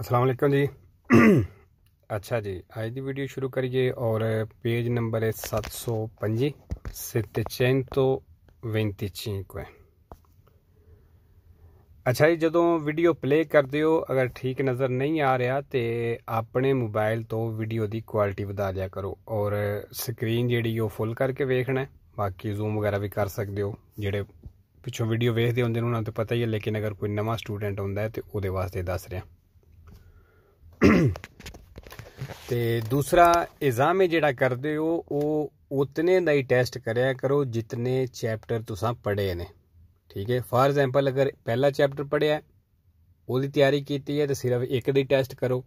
ਅਸਲਾਮ ਅਲੈਕਮ ਜੀ ਅੱਛਾ ਜੀ ਅੱਜ ਦੀ ਵੀਡੀਓ ਸ਼ੁਰੂ ਕਰੀਏ ਔਰ ਪੇਜ ਨੰਬਰ ਹੈ सत्त 725 पंजी ਅੱਛਾ ਜੀ ਜਦੋਂ ਵੀਡੀਓ ਪਲੇ ਕਰਦੇ ਹੋ ਅਗਰ ਠੀਕ ਨਜ਼ਰ ਨਹੀਂ ਆ ਰਿਹਾ ਤੇ ਆਪਣੇ ਮੋਬਾਈਲ ਤੋਂ ਵੀਡੀਓ ਦੀ ਕੁਆਲਿਟੀ ਵਧਾ ਲਿਆ ਕਰੋ ਔਰ ਸਕਰੀਨ ਜਿਹੜੀ ਉਹ ਫੁੱਲ ਕਰਕੇ ਵੇਖਣਾ ਬਾਕੀ ਜ਼ੂਮ ਵਗੈਰਾ ਵੀ ਕਰ ਸਕਦੇ ਹੋ ਜਿਹੜੇ ਪਿੱਛੋਂ ਵੀਡੀਓ ਵੇਖਦੇ ਹੁੰਦੇ ਨੇ ਉਹਨਾਂ ਨੂੰ ਤਾਂ ਪਤਾ ਹੀ ਹੈ ਲੇਕਿਨ ਅਗਰ ਕੋਈ ਨਵਾਂ ਸਟੂਡੈਂਟ ਹੁੰਦਾ ਹੈ ਤੇ ਉਹਦੇ ਵਾਸਤੇ ਦੱਸ ਰਿਹਾ ਤੇ ਦੂਸਰਾ ਇਜ਼ਾਮ ਜਿਹੜਾ ਕਰਦੇ ਹੋ ਉਹ ਉਤਨੇ ਦਾ ਹੀ ਟੈਸਟ ਕਰਿਆ ਕਰੋ ਜਿਤਨੇ ਚੈਪਟਰ ਤੁਸੀਂ ਪੜ੍ਹੇ ਨੇ ਠੀਕ ਹੈ ਫਾਰ ਐਗਜ਼ਾਮਪਲ ਅਗਰ ਪਹਿਲਾ ਚੈਪਟਰ ਪੜ੍ਹਿਆ ਉਹਦੀ ਤਿਆਰੀ ਕੀਤੀ ਹੈ ਤੇ ਸਿਰਫ ਇੱਕ ਦੀ ਟੈਸਟ ਕਰੋ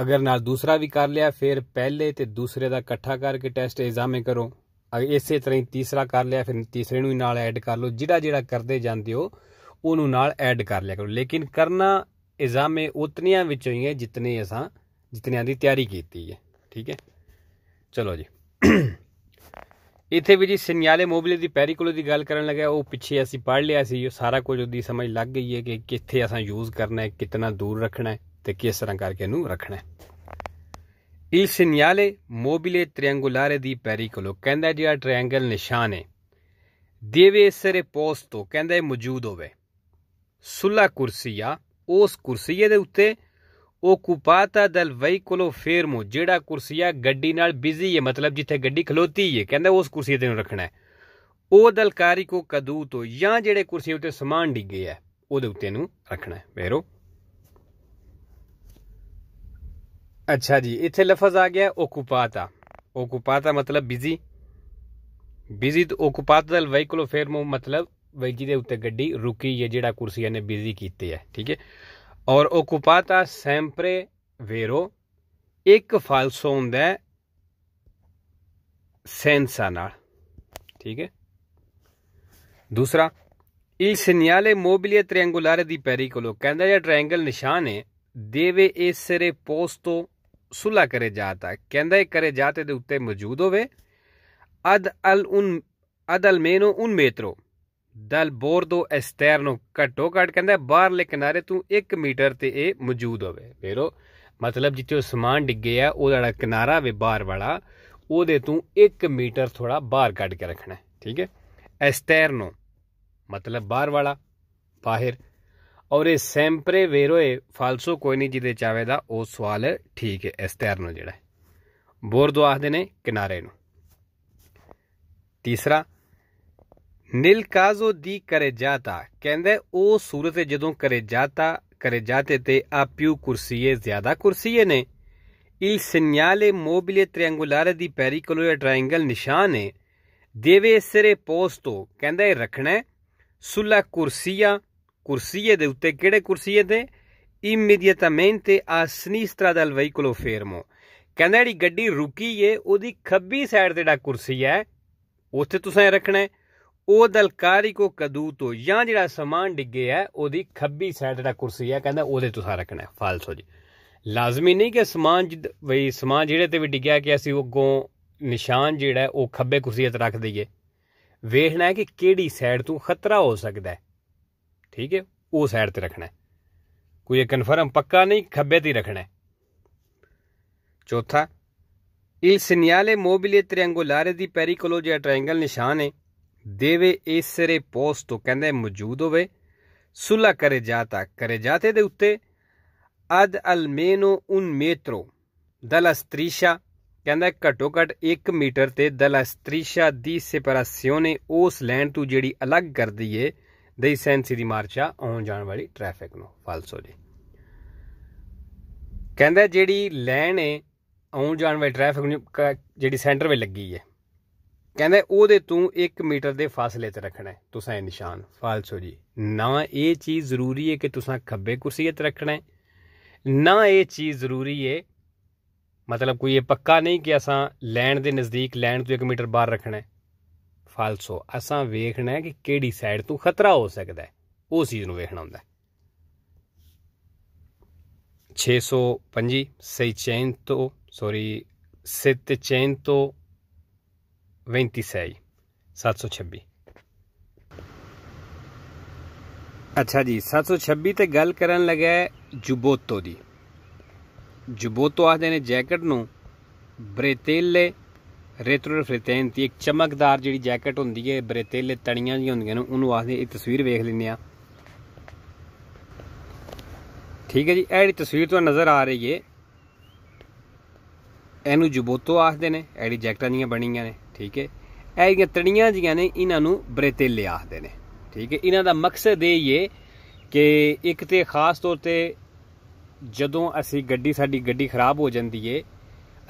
ਅਗਰ ਨਾਲ ਦੂਸਰਾ ਵੀ ਕਰ ਲਿਆ ਫਿਰ ਪਹਿਲੇ ਤੇ ਦੂਸਰੇ ਦਾ ਇਕੱਠਾ ਕਰਕੇ ਟੈਸਟ ਇਗਜ਼ਾਮੇ ਕਰੋ ਅਗਰ ਇਸੇ ਤਰ੍ਹਾਂ ਹੀ ਤੀਸਰਾ ਕਰ ਲਿਆ ਫਿਰ ਤੀਸਰੇ ਨੂੰ ਨਾਲ ਐਡ ਕਰ ਲਓ ਜਿਹੜਾ ਜਿਹੜਾ ਕਰਦੇ ਜਾਂਦੇ ਹੋ ਉਹਨੂੰ ਨਾਲ ਐਡ ਕਰ ਲਿਆ ਕਰੋ ਲੇਕਿਨ ਕਰਨਾ ਇਜ਼ਾਮੇ ਉਤਨੀਆਂ ਵਿੱਚੋਂ ਹੀ ਹੈ ਜਿਤਨੇ ਅਸਾਂ ਜਿਤਨਿਆਂ ਦੀ ਤਿਆਰੀ ਕੀਤੀ ਹੈ ਠੀਕ ਹੈ ਚਲੋ ਜੀ ਇੱਥੇ ਵੀ ਜੀ ਸਿਨਿਆਲੇ ਮੋਬਿਲੇ ਦੀ ਪੈਰੀਕੁਲੋ ਦੀ ਗੱਲ ਕਰਨ ਲੱਗਾ ਉਹ ਪਿੱਛੇ ਅਸੀਂ ਪੜ ਲਿਆ ਸੀ ਉਹ ਸਾਰਾ ਕੁਝ ਉਹਦੀ ਸਮਝ ਲੱਗ ਗਈ ਹੈ ਕਿ ਕਿੱਥੇ ਅਸਾਂ ਯੂਜ਼ ਕਰਨਾ ਹੈ ਕਿੰਨਾ ਦੂਰ ਰੱਖਣਾ ਹੈ ਤੇ ਕਿਸ ਤਰ੍ਹਾਂ ਕਰਕੇ ਇਹਨੂੰ ਰੱਖਣਾ ਹੈ ਇਹ ਸਿਨਿਆਲੇ ਮੋਬਿਲੇ ਟ੍ਰਾਇੰਗੂਲਾਰੇ ਦੀ ਪੈਰੀਕੁਲੋ ਕਹਿੰਦਾ ਜਿਹੜਾ ਟ੍ਰਾਇੰਗਲ ਨਿਸ਼ਾਨ ਹੈ ਦੇਵੇ ਸਰੇ ਪੋਸਟੋ ਕਹਿੰਦਾ ਇਹ ਮੌਜੂਦ ਹੋਵੇ ਸੁਲਾ ਕੁਰਸੀਆ ਉਸ ਕੁਰਸੀਏ ਦੇ ਉੱਤੇ ਓਕੂਪਾਤਾ ਦਲ ਵਹੀਕਲੋ ਫੇਰਮੋ ਜਿਹੜਾ ਕੁਰਸੀਆ ਗੱਡੀ ਨਾਲ ਬਿਜ਼ੀ ਹੈ ਮਤਲਬ ਜਿੱਥੇ ਗੱਡੀ ਖਲੋਤੀ ਹੈ ਕਹਿੰਦਾ ਉਸ ਕੁਰਸੀਏ ਤੇ ਨੂੰ ਰੱਖਣਾ ਹੈ ਉਹ ਦਲਕਾਰੀ ਕੋ ਕਦੂ ਤੋਂ ਜਾਂ ਜਿਹੜੇ ਕੁਰਸੀ ਉੱਤੇ ਸਮਾਨ ਡਿੱਗੇ ਹੈ ਉਹਦੇ ਉੱਤੇ ਨੂੰ ਰੱਖਣਾ ਹੈ ਮੇਰੋ ਅੱਛਾ ਜੀ ਇੱਥੇ ਲਫ਼ਜ਼ ਆ ਗਿਆ ਓਕੂਪਾਤਾ ਓਕੂਪਾਤਾ ਮਤਲਬ ਬਿਜ਼ੀ ਬਿਜ਼ੀ ਤੋਂ ਓਕੂਪਾਤਾ ਦਲ ਵਹੀਕਲੋ ਫੇਰਮੋ ਮਤਲਬ ਬਈ ਜਿਹਦੇ ਉੱਤੇ ਗੱਡੀ ਰੁਕੀ ਹੈ ਜਿਹੜਾ ਕੁਰਸੀਆਂ ਨੇ ਬਿਜ਼ੀ ਕੀਤੇ ਹੈ ਠੀਕ ਹੈ ਔਰ ਓਕੂਪਾਤਾ ਸੈਂਪਰੇ ਵੇਰੋ ਇੱਕ ਫਾਲਸੋ ਹੁੰਦਾ ਹੈ ਸੈਂਸਾ ਨਾਲ ਠੀਕ ਹੈ ਦੂਸਰਾ ਇਹ ਸਿਨਿਆਲੇ ਮੋਬਿਲੀਏ ਟ੍ਰਾਇੰਗੂਲਾਰੇ ਦੀ ਪੈਰੀ ਕੋਲੋ ਕਹਿੰਦਾ ਜੇ ਟ੍ਰਾਇੰਗਲ ਨਿਸ਼ਾਨ ਹੈ ਦੇਵੇ ਇਸ ਪੋਸਟ ਤੋਂ ਸੁਲਾ ਕਰੇ ਜਾਤਾ ਕਹਿੰਦਾ ਇਹ ਕਰੇ ਜਾਤੇ ਦੇ ਉੱਤੇ ਮੌਜੂਦ ਹੋਵੇ ਅਦ ਅਲ ਉਨ ਅਦਲ ਮੇਨੋ ਉਨ ਮੇਤਰੋ ਦਲ ਬੋਰਦੋ ਐਸਟਰਨੋ ਨੂੰ ਘੱਟੋ ਕਹਿੰਦਾ ਬਾਹਰਲੇ ਕਿਨਾਰੇ ਤੋਂ 1 ਮੀਟਰ ਤੇ ਇਹ ਮੌਜੂਦ ਹੋਵੇ ਫੇਰੋ ਮਤਲਬ ਜਿੱਥੇ ਉਹ ਸਮਾਨ ਡਿੱਗੇ ਆ ਉਹ ਜਿਹੜਾ ਕਿਨਾਰਾ ਵੇ ਬਾਹਰ ਵਾਲਾ ਉਹਦੇ ਤੋਂ 1 ਮੀਟਰ ਥੋੜਾ ਬਾਹਰ ਕੱਢ ਕੇ ਰੱਖਣਾ ਠੀਕ ਹੈ ਐਸਟਰਨੋ ਨੂੰ ਮਤਲਬ ਬਾਹਰ ਵਾਲਾ ਬਾਹਰ ਔਰ ਇਹ ਸੈਂਪਰੇ ਵੇਰੋਏ ਫਾਲਸੋ ਕੋਈ ਨਹੀਂ ਜਿਹਦੇ ਚਾਵੇ ਦਾ ਉਹ ਸਵਾਲ ਠੀਕ ਹੈ ਐਸਟਰਨੋ ਜਿਹੜਾ ਬੋਰਦੋ ਆਖਦੇ ਨੇ ਕਿਨਾਰੇ ਨੂੰ ਤੀਸਰਾ ਨਿਲ ਕਾਜ਼ੋ ਦੀ ਕਰੇ ਜਾਤਾ ਕਹਿੰਦੇ ਉਹ ਸੂਰਤ ਜਦੋਂ ਕਰੇ ਜਾਤਾ ਕਰੇ ਜਾਤੇ ਤੇ ਆਪਿਊ ਕੁਰਸੀਏ ਜ਼ਿਆਦਾ ਕੁਰਸੀਏ ਨੇ ਇਲ ਸਿਗਨਾਲੇ ਮੋਬਿਲੇ ਟ੍ਰਾਇੰਗੂਲਰ ਦੀ ਪੈਰੀਕਲੋ ਜਾਂ ਟ੍ਰਾਇੰਗਲ ਨਿਸ਼ਾਨ ਹੈ ਦੇਵੇ ਸਿਰੇ ਪੋਸਟੋ ਕਹਿੰਦੇ ਰੱਖਣਾ ਸੁਲਾ ਕੁਰਸੀਆ ਕੁਰਸੀਏ ਦੇ ਉੱਤੇ ਕਿਹੜੇ ਕੁਰਸੀਏ ਤੇ ਇਮੀਡੀਏਟਮੈਂਟੇ ਆ ਸਨੀਸਤਰਾ ਅਲ ਵਹੀਕਲੋ ਫੇਰਮੋ ਕਹਿੰਦੇ ਜਿਹੜੀ ਗੱਡੀ ਰੁਕੀ ਏ ਉਹਦੀ ਖੱਬੀ ਸਾਈਡ ਤੇ ਜਿਹੜਾ ਕੁਰਸੀ ਹੈ ਉੱਥੇ ਤੁਸੀਂ ਰੱਖਣਾ ਉਹ ਦਲਕਾਰੀ ਕੋ ਕਦੂ ਤੋਂ ਜਾਂ ਜਿਹੜਾ ਸਮਾਨ ਡਿੱਗੇ ਆ ਉਹਦੀ ਖੱਬੀ ਸਾਈਡ ਜਿਹੜਾ ਕੁਰਸੀ ਆ ਕਹਿੰਦਾ ਉਹਦੇ ਤੁਸੀਂ ਰੱਖਣਾ ਫਾਲਸ ਹੋ ਜੀ ਲਾਜ਼ਮੀ ਨਹੀਂ ਕਿ ਸਮਾਨ ਵਈ ਸਮਾਨ ਜਿਹੜੇ ਤੇ ਵੀ ਡਿੱਗਿਆ ਕਿ ਅਸੀਂ ਉਹ ਨਿਸ਼ਾਨ ਜਿਹੜਾ ਉਹ ਖੱਬੇ ਕੁਰਸੀ ਤੇ ਰੱਖ ਦਈਏ ਵੇਖਣਾ ਹੈ ਕਿ ਕਿਹੜੀ ਸਾਈਡ ਤੋਂ ਖਤਰਾ ਹੋ ਸਕਦਾ ਹੈ ਠੀਕ ਹੈ ਉਹ ਸਾਈਡ ਤੇ ਰੱਖਣਾ ਕੋਈ ਕਨਫਰਮ ਪੱਕਾ ਨਹੀਂ ਖੱਬੇ ਤੇ ਰੱਖਣਾ ਚੌਥਾ ਇਹ ਸਿਨਿਆਲੇ ਮੋਬਿਲੇ ਤ੍ਰਿਆਂਗੁਲਾਰੇ ਦੀ ਪੈਰੀਕੋਲੋ ਜਿਹੜਾ ਟ੍ਰਾਇੰਗਲ ਨਿਸ਼ਾਨ ਹੈ ਦੇਵੇ ਇਸਰੇ ਪੋਸਟ ਤੋਂ ਕਹਿੰਦੇ ਮੌਜੂਦ ਹੋਵੇ ਸੁਲਾ ਕਰੇ ਜਾਤਾ ਕਰੇ ਜਾਤੇ ਦੇ ਉੱਤੇ ਅਦ ਅਲਮੇਨੋ ਉਨ ਮੇਟਰੋ ਦਲਸਤਰੀਸ਼ਾ ਕਹਿੰਦਾ ਘਟੋ ਘਟ 1 ਮੀਟਰ ਤੇ ਦਲਸਤਰੀਸ਼ਾ ਦੀ ਸੈਪਰੇਸ਼ਨ ਉਸ ਲੈਂਡ ਤੋਂ ਜਿਹੜੀ ਅਲੱਗ ਕਰਦੀ ਏ ਦੇ ਸੈਂਸੀ ਦੀ ਮਾਰਚਾ ਆਉਣ ਜਾਣ ਵਾਲੀ ਟ੍ਰੈਫਿਕ ਨੂੰ ਫਾਲਸੋ ਜੀ ਕਹਿੰਦਾ ਜਿਹੜੀ ਲੈਨ ਏ ਆਉਣ ਜਾਣ ਵਾਲੀ ਟ੍ਰੈਫਿਕ ਜਿਹੜੀ ਸੈਂਟਰ ਵਿੱਚ ਲੱਗੀ ਏ ਕਹਿੰਦਾ ਉਹਦੇ ਤੋਂ 1 ਮੀਟਰ ਦੇ ਫਾਸਲੇ ਤੇ ਰੱਖਣਾ ਹੈ ਤੁਸੀਂ ਇਹ ਨਿਸ਼ਾਨ ਫਾਲਸੋ ਜੀ ਨਾ ਇਹ ਚੀਜ਼ ਜ਼ਰੂਰੀ ਹੈ ਕਿ ਤੁਸੀਂ ਖੱਬੇ ਕੁਰਸੀ ਤੇ ਰੱਖਣਾ ਹੈ ਨਾ ਇਹ ਚੀਜ਼ ਜ਼ਰੂਰੀ ਹੈ ਮਤਲਬ ਕੋਈ ਇਹ ਪੱਕਾ ਨਹੀਂ ਕਿ ਅਸਾਂ ਲੈਣ ਦੇ ਨਜ਼ਦੀਕ ਲੈਣ ਤੋਂ 1 ਮੀਟਰ ਬਾਹਰ ਰੱਖਣਾ ਹੈ ਫਾਲਸੋ ਅਸਾਂ ਵੇਖਣਾ ਹੈ ਕਿ ਕਿਹੜੀ ਸਾਈਡ ਤੋਂ ਖਤਰਾ ਹੋ ਸਕਦਾ ਹੈ ਉਹ ਚੀਜ਼ ਨੂੰ ਵੇਖਣਾ ਹੁੰਦਾ 625 ਸਹੀ ਚੈਨ ਤੋਂ ਸੌਰੀ ਸਿੱਤ ਚੈਨ ਤੋਂ 26 726 ਅੱਛਾ ਜੀ 726 ਤੇ ਗੱਲ ਕਰਨ ਲੱਗਾ ਜੁਬੋਤੋ ਦੀ ਜੁਬੋਤੋ ਆਖਦੇ ਨੇ ਜੈਕਟ ਨੂੰ ਬ੍ਰੇਤੇਲੇ ਰੇਤਰੋ ਦੀ ਇੱਕ ਚਮਕਦਾਰ ਜਿਹੜੀ ਜੈਕਟ ਹੁੰਦੀ ਹੈ ਬ੍ਰੇਤੇਲੇ ਤਣੀਆਂ ਜੀ ਹੁੰਦੀਆਂ ਨੇ ਉਹਨੂੰ ਆਖਦੇ ਇਹ ਤਸਵੀਰ ਵੇਖ ਲੈਂਦੇ ਆ ਠੀਕ ਹੈ ਜੀ ਇਹ ਜਿਹੜੀ ਤਸਵੀਰ ਤੁਹਾਨੂੰ ਨਜ਼ਰ ਆ ਰਹੀ ਹੈ ਇਹਨੂੰ ਜੁਬੋਤੋ ਆਖਦੇ ਨੇ ਐਡੀ ਜੈਕਟਾਂ ਦੀਆਂ ਬਣੀਆਂ ਨੇ ਠੀਕ ਹੈ ਇਹ ਜਿਹੜੀਆਂ ਤਣੀਆਂ ਜੀਆਂ ਨੇ ਇਹਨਾਂ ਨੂੰ ਬਰੇਤੇਲੇ ਆਖਦੇ ਨੇ ਠੀਕ ਹੈ ਇਹਨਾਂ ਦਾ ਮਕਸਦ ਇਹ ਹੈ ਕਿ ਇੱਕ ਤੇ ਖਾਸ ਤੌਰ ਤੇ ਜਦੋਂ ਅਸੀਂ ਗੱਡੀ ਸਾਡੀ ਗੱਡੀ ਖਰਾਬ ਹੋ ਜਾਂਦੀ ਏ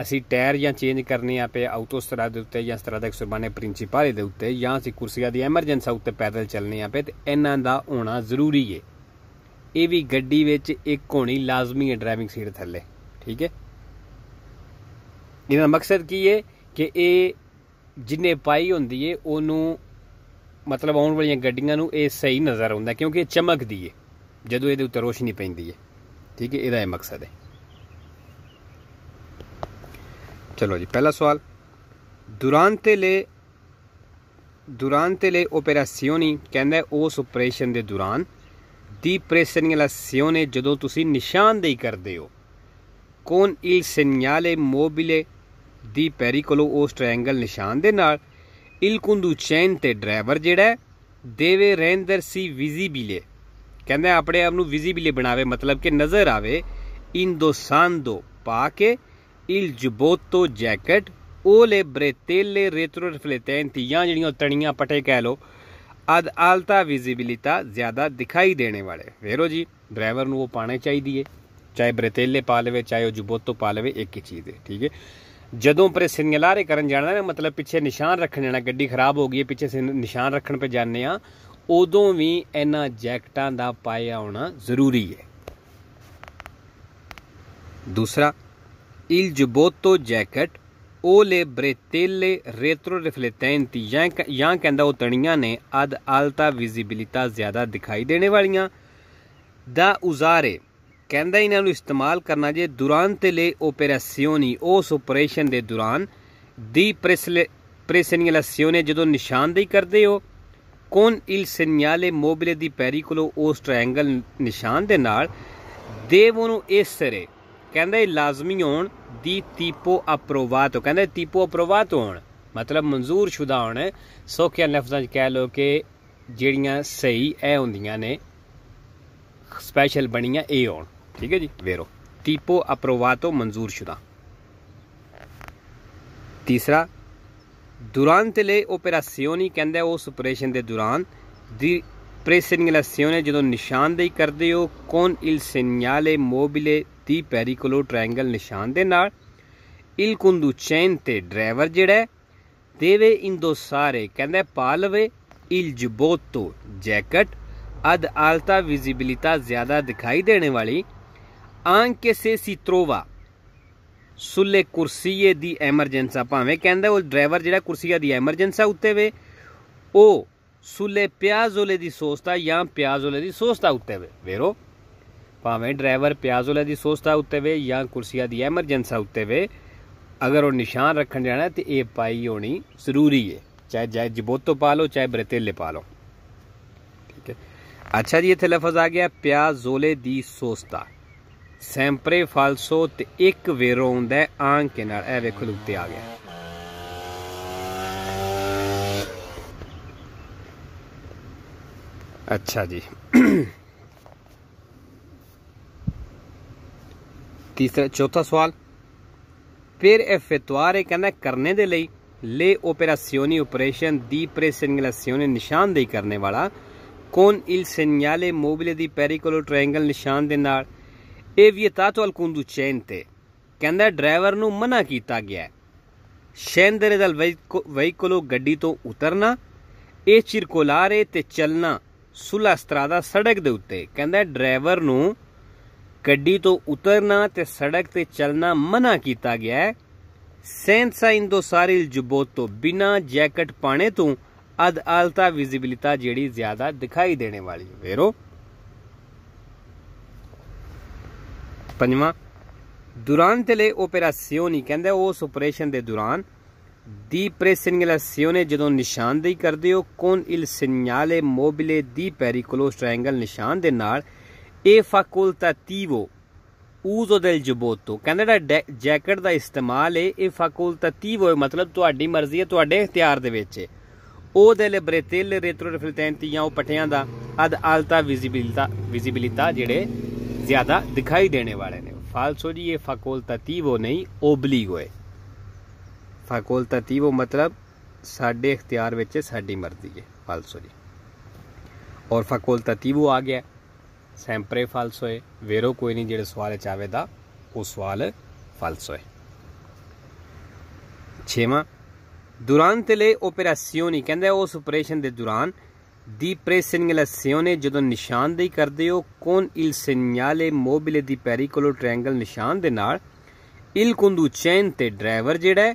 ਅਸੀਂ ਟਾਇਰ ਜਾਂ ਚੇਂਜ ਕਰਨੇ ਆ ਪਏ ਆਟੋਸਟਰਾ ਦੇ ਉੱਤੇ ਜਾਂ ਸਤਰਾ ਦੇ ਸੁਰਬਾਨੇ ਪ੍ਰਿੰਸੀਪਲ ਦੇ ਉੱਤੇ ਜਾਂ ਅਸੀਂ ਕੁਰਸੀਆਂ ਦੀ ਐਮਰਜੈਂਸੀ ਉੱਤੇ ਪੈਦਲ ਚੱਲਨੇ ਆ ਪਏ ਤੇ ਇਹਨਾਂ ਦਾ ਹੋਣਾ ਜ਼ਰੂਰੀ ਏ ਇਹ ਵੀ ਗੱਡੀ ਵਿੱਚ ਇੱਕ ਹੋਣੀ ਲਾਜ਼ਮੀ ਹੈ ਡਰਾਈਵਿੰਗ ਸੀਟ ਥੱਲੇ ਠੀਕ ਹੈ ਇਹਦਾ ਮਕਸਦ ਕੀ ਏ ਕਿ ਇਹ ਜਿੰਨੇ ਪਾਈ ਹੁੰਦੀ ਏ ਉਹਨੂੰ ਮਤਲਬ ਆਉਣ ਵਾਲੀਆਂ ਗੱਡੀਆਂ ਨੂੰ ਇਹ ਸਹੀ ਨਜ਼ਰ ਆਉਂਦਾ ਕਿਉਂਕਿ ਇਹ ਚਮਕਦੀ ਏ ਜਦੋਂ ਇਹਦੇ ਉੱਤੇ ਰੋਸ਼ਨੀ ਪੈਂਦੀ ਏ ਠੀਕ ਹੈ ਇਹਦਾ ਇਹ ਮਕਸਦ ਹੈ ਚਲੋ ਜੀ ਪਹਿਲਾ ਸਵਾਲ ਦੁਰਾਂਤੇ ਲੇ ਦੁਰਾਂਤੇ ਲੇ ਆਪਰੇਸ਼ਨੀ ਕਹਿੰਦਾ ਉਸ ਆਪਰੇਸ਼ਨ ਦੇ ਦੌਰਾਨ ਦੀ ਸਿਓਨੇ ਜਦੋਂ ਤੁਸੀਂ ਨਿਸ਼ਾਨਦੇਹੀ ਕਰਦੇ ਹੋ ਕੌਨ ਇਲ ਸਿਗਨਲੇ ਮੋਬਿਲੇ ਦੀ ਪੈਰੀ ਕੋਲੋਂ ਉਸ ਟ੍ਰਾਇੰਗਲ ਨਿਸ਼ਾਨ ਦੇ ਨਾਲ ਇਲਕੁੰਦੂ ਚੈਨ ਤੇ ਡਰਾਈਵਰ ਜਿਹੜਾ ਦੇਵੇ ਰੇਂਦਰ ਸੀ ਵਿਜ਼ੀਬਿਲੇ ਕਹਿੰਦਾ ਆਪਣੇ ਆਪ ਨੂੰ ਵਿਜ਼ੀਬਿਲੇ ਬਣਾਵੇ ਮਤਲਬ ਕਿ ਨਜ਼ਰ ਆਵੇ ਇੰਦੋਸਾਨ ਦੋ ਪਾ ਕੇ ਇਲ ਜਬੋਤੋ ਜੈਕਟ ਓਲੇ ਬ੍ਰੇਤੇਲੇ ਰੇਤਰੋ ਰਫਲੇਤੈਨ ਤੀਆਂ ਜਿਹੜੀਆਂ ਤਣੀਆਂ ਪਟੇ ਕਹਿ ਲੋ ਅਦ ਆਲਤਾ ਵਿਜ਼ਿਬਿਲਿਟਾ ਜ਼ਿਆਦਾ ਦਿਖਾਈ ਦੇਣੇ ਵਾਲੇ ਵੇਰੋ ਜੀ ਡਰਾਈਵਰ ਨੂੰ ਉਹ ਪਾਣੇ ਚਾਹੀਦੀ ਏ ਚਾਹੇ ਬ੍ਰੇਤੇਲੇ ਪਾ ਲਵੇ ਚਾਹੇ ਉਹ ਜਬੋਤੋ ਪਾ ਲਵੇ ਇੱਕ ਹੀ ਚੀਜ਼ ਏ ਠੀਕ ਹੈ ਜਦੋਂ ਪਰੇ ਸਿਗਨਲਾਰੇ ਕਰਨ ਜਾਣਾ ਨਾ ਮਤਲਬ ਪਿੱਛੇ ਨਿਸ਼ਾਨ ਰੱਖਣ ਜਾਣਾ ਗੱਡੀ ਖਰਾਬ ਹੋ ਗਈ ਹੈ ਪਿੱਛੇ ਨਿਸ਼ਾਨ ਰੱਖਣ ਪੇ ਜਾਂਦੇ ਆ ਉਦੋਂ ਵੀ ਇਹਨਾਂ ਜੈਕਟਾਂ ਦਾ ਪਾਇਆ ਹੋਣਾ ਜ਼ਰੂਰੀ ਹੈ ਦੂਸਰਾ ਇਲ ਜਬੋਤੋ ਜੈਕਟ ਓਲੇ ਬ੍ਰੇਤੇਲੇ ਰੈਟਰੋ ਰਿਫਲੇਟੈਂਤੀ ਜਾਂ ਕਹਿੰਦਾ ਉਹ ਤਣੀਆਂ ਨੇ ਅਦ ਆਲਤਾ ਵਿਜ਼ਿਬਿਲਿਟੀ ਜ਼ਿਆਦਾ ਦਿਖਾਈ ਦੇਣੇ ਵਾਲੀਆਂ ਦਾ ਉਜ਼ਾਰੇ ਕਹਿੰਦਾ ਇਹਨਾਂ ਨੂੰ ਇਸਤੇਮਾਲ ਕਰਨਾ ਜੇ ਦੌਰਾਨ ਤੇ ਲਈ ਆਪਰੇਸ਼ਿਓਨੀ ਉਸ ਆਪਰੇਸ਼ਨ ਦੇ ਦੌਰਾਨ ਦੀ ਨੇ ਜਦੋਂ ਨਿਸ਼ਾਨਦੇਹੀ ਕਰਦੇ ਹੋ ਕੋਨ ਇਲ ਸਿਗਨਲੇ ਮੋਬਿਲੇ ਦੀ ਪੈਰੀਕੁਲੋ ਉਸ ਟ੍ਰਾਇੰਗਲ ਨਿਸ਼ਾਨ ਦੇ ਨਾਲ ਦੇਵ ਨੂੰ ਇਸ ਸਰੇ ਕਹਿੰਦਾ ਇਹ ਲਾਜ਼ਮੀ ਹੋਣ ਦੀ ਤੀਪੋ ਅਪਰੋਵਾਤੋ ਕਹਿੰਦਾ ਤੀਪੋ ਅਪਰੋਵਾਤੋ ਹੋਣ ਮਤਲਬ ਮਨਜ਼ੂਰ ਸ਼ੁਦਾ ਹੋਣ ਸੋਖਿਆ ਲਫ਼ਜ਼ਾਂ 'ਚ ਕਹਿ ਲੋ ਕਿ ਜਿਹੜੀਆਂ ਸਹੀ ਇਹ ਹੁੰਦੀਆਂ ਨੇ ਸਪੈਸ਼ਲ ਬਣੀਆਂ ਇਹ ਹੋਣ ਠੀਕ ਹੈ ਜੀ ਵੇਰੋ टीपो अप्रोवातो मंजूर ਤੀਸਰਾ ਦੌਰਾਨ ਤੇ ਲਈ ਆਪਰੇਸ਼ਨ ਕਹਿੰਦਾ ਉਸ ਆਪਰੇਸ਼ਨ ਦੇ ਦੌਰਾਨ ਦੀ ਪ੍ਰੈਸਿਗਨਲਾਸੀਓਨ ਜਦੋਂ ਨਿਸ਼ਾਨਦੇਹੀ ਕਰਦੇ ਹੋ ਕੋਨ ਇਲ ਸਿਗਨਾਲੇ ਮੋਬਿਲੇ ਦੀ ਪੈਰੀਕੋਲੋ ਟ੍ਰਾਇੰਗਲ ਨਿਸ਼ਾਨ ਦੇ ਨਾਲ ਇਲ ਕੁੰਦੂ ਚੈਨ ਤੇ ਡਰਾਈਵਰ ਜਿਹੜਾ ਦੇਵੇ ਇੰਦੋ ਸਾਰੇ ਕਹਿੰਦਾ ਪਾ ਲਵੇ ਇਲ ਜਬੋਤੋ ਜੈਕਟ ਅਦ ਆਲਤਾ ਵਿਜ਼ਿਬਿਲਿਟਾ ਜ਼ਿਆਦਾ ਦਿਖਾਈ ਦੇਣ ਵਾਲੀ anche se si trova ਸੁੱਲੇ ਕੁਰਸੀਏ ਦੀ ਆ ਭਾਵੇਂ ਕਹਿੰਦਾ ਉਹ ਡਰਾਈਵਰ ਜਿਹੜਾ ਕੁਰਸੀਆ ਦੀ ਐਮਰਜੈਂਸਾ ਉੱਤੇ ਵੇ ਉਹ ਸੁਲੇ ਪਿਆਜ਼ੋਲੇ ਦੀ ਸੋਸਤਾ ਜਾਂ ਪਿਆਜ਼ੋਲੇ ਦੀ ਸੋਸਤਾ ਉੱਤੇ ਵੇ ਵੇਰੋ ਭਾਵੇਂ ਡਰਾਈਵਰ ਪਿਆਜ਼ੋਲੇ ਦੀ ਸੋਸਤਾ ਉੱਤੇ ਵੇ ਜਾਂ ਕੁਰਸੀਆ ਦੀ ਐਮਰਜੈਂਸਾ ਉੱਤੇ ਵੇ ਅਗਰ ਉਹ ਨਿਸ਼ਾਨ ਰੱਖਣ ਜਾਣਾ ਤੇ ਇਹ ਪਾਈ ਹੋਣੀ ਜ਼ਰੂਰੀ ਹੈ ਚਾਹੇ ਜਾਇ ਜਬੋਤੋ ਪਾ ਲੋ ਚਾਹੇ ਬਰੇਤੇਲੇ ਪਾ ਲੋ ਠੀਕ ਹੈ ਅੱਛਾ ਜੀ ਇੱਥੇ ਲਫ਼ਜ਼ ਆ ਗਿਆ ਪਿਆਜ਼ੋਲੇ ਦੀ ਸੋਸਤਾ ਸੈਂਪਰੇ ਫਾਲਸੋ ਤੇ ਇੱਕ ਵੇਰੋ ਹੁੰਦਾ ਕੇ ਨਾਲ ਇਹ ਵੇਖੋ ਉੱਤੇ ਆ ਗਿਆ ਅੱਛਾ ਜੀ ਤੀਸਰਾ ਚੌਥਾ ਸਵਾਲ ਫਿਰ ਇਹ ਫਤਵਾਰੇ ਕਹਿੰਦਾ ਕਰਨੇ ਦੇ ਲਈ ਲੇ ਆਪਰੇਸ਼ਨੀ ਆਪਰੇਸ਼ਨ ਦੀ ਪ੍ਰੇਸਿਗਨਲਾਸੀਓਨੇ ਨਿਸ਼ਾਨਦੇਹੀ ਕਰਨੇ ਵਾਲਾ ਕੋਨ ਇਲ ਸਿਗਨਲੇ ਮੋਬਿਲੇ ਦੀ ਪੈਰੀਕੋਲੋ ਟ੍ਰਾਇੰਗਲ ਨਿਸ਼ਾਨ ਦੇ ਨਾਲ ਇਹ ਅਲਕੁੰਦੂ ਚੈਨ ਤੇ ਕਹਿੰਦਾ ਡਰਾਈਵਰ ਨੂੰ ਮਨਾ ਕੀਤਾ ਗਿਆ ਸ਼ੈਂਦਰੇ ਦਾ dal veicolo ਗੱਡੀ ਤੋਂ ਉਤਰਨਾ ਇਹ ਚਿਰਕੋਲਾਰੇ ਤੇ ਚੱਲਣਾ ਸੁਲਾ ਸਟਰਾਦਾ ਸੜਕ ਦੇ ਉੱਤੇ ਕਹਿੰਦਾ ਡਰਾਈਵਰ ਨੂੰ ਗੱਡੀ ਤੋਂ ਉਤਰਨਾ ਤੇ ਸੜਕ ਤੇ ਚੱਲਣਾ ਮਨਾ ਕੀਤਾ ਗਿਆ ਸੈਂਸਾ ਇੰਦੋ ਸੈਂਸਾ ਇੰਦੋਸਾਰੀ ਤੋਂ ਬਿਨਾ ਜੈਕਟ ਪਾਣੇ ਤੋਂ ਅਦ ਆਲਤਾ ਵਿਜ਼ਿਬਿਲਿਟੀ ਜਿਹੜੀ ਜ਼ਿਆਦਾ ਦਿਖਾਈ ਦੇਣੇ ਵਾਲੀ ਵੇਰੋ ਪੰਜਵਾਂ ਦੌਰਾਨ ਤੇਲੇ ਆਪਰੇਸ਼ਿਓਨੀ ਕਹਿੰਦਾ ਉਸ ਆਪਰੇਸ਼ਨ ਦੇ ਦੌਰਾਨ ਦੀ ਸਿਓਨੇ ਜਦੋਂ ਨਿਸ਼ਾਨਦੇਹੀ ਕਰਦੇ ਹੋ ਕੋਨ ਇਲ ਸਿਗਨਾਲੇ ਮੋਬਿਲੇ ਦੀ ਪੈਰੀਕਲੋਸ ਟ੍ਰਾਇੰਗਲ ਨਿਸ਼ਾਨ ਦੇ ਨਾਲ ਇਹ ਫਾਕੁਲਟਾਟਿਵੋ ਉਜ਼ੋ ਦੇਲ ਜਬੋਤੋ ਕਹਿੰਦਾ ਜਿਹੜਾ ਜੈਕਟ ਦਾ ਇਸਤੇਮਾਲ ਹੈ ਇਹ ਫਾਕੁਲਟਾਟਿਵੋ ਮਤਲਬ ਤੁਹਾਡੀ ਮਰਜ਼ੀ ਹੈ ਤੁਹਾਡੇ ਇਖਤਿਆਰ ਦੇ ਵਿੱਚ ਹੈ ਉਹ ਦੇ ਲਿਬਰੇਟੇਲ ਜਾਂ ਉਹ ਪਟਿਆਂ ਦਾ ਅਦ ਆਲਤਾ ਵਿਜ਼ਿਬਿਲਤਾ ਵਿਜ਼ਿਬਿਲਤਾ ਜਿਹੜੇ ਜ਼ਿਆਦਾ ਦਿਖਾਈ ਦੇਣ ਵਾਲੇ ਨੇ फालसो जी ये फकोल ततीवो नहीं ओबलीगो ਫਕੋਲ ਤਤੀਵੋ ਮਤਲਬ ਸਾਡੇ ਇਖਤਿਆਰ ਵਿੱਚ ਸਾਡੀ ਮਰਜ਼ੀ ਹੈ ਫਾਲਸੋ ਜੀ ਔਰ ਫਕੋਲ ਤਤੀਵੋ ਆ ਗਿਆ ਸੈਂਪਰੇ ਫਾਲਸੋਏ ਵੇਰੋ ਕੋਈ ਨਹੀਂ ਜਿਹੜੇ ਸਵਾਲ ਚ ਉਹ ਸਵਾਲ ਫਾਲਸੋਏ ਹੈ ਛੇਵਾਂ ਦੁਰਾਨ ਤੇ ਲਈ ਆਪਰੇਸ਼ਨ ਹੀ ਕਹਿੰਦੇ ਉਸ ਆਪਰੇਸ਼ਨ ਦੇ ਦੌਰਾਨ di presegnalazione ਜਦੋਂ ਨਿਸ਼ਾਨਦੇਹੀ ਕਰਦੇ ਹੋ ਕੋਨ ਇਲ ਸਿਨਿਆਲੇ ਮੋਬਿਲੇ ਦੀ ਪੈਰੀਕੋਲੋ ਟ੍ਰਾਇੰਗਲ ਨਿਸ਼ਾਨ ਦੇ ਨਾਲ ਇਲ ਚੈਨ ਤੇ ਡਰਾਈਵਰ ਜਿਹੜਾ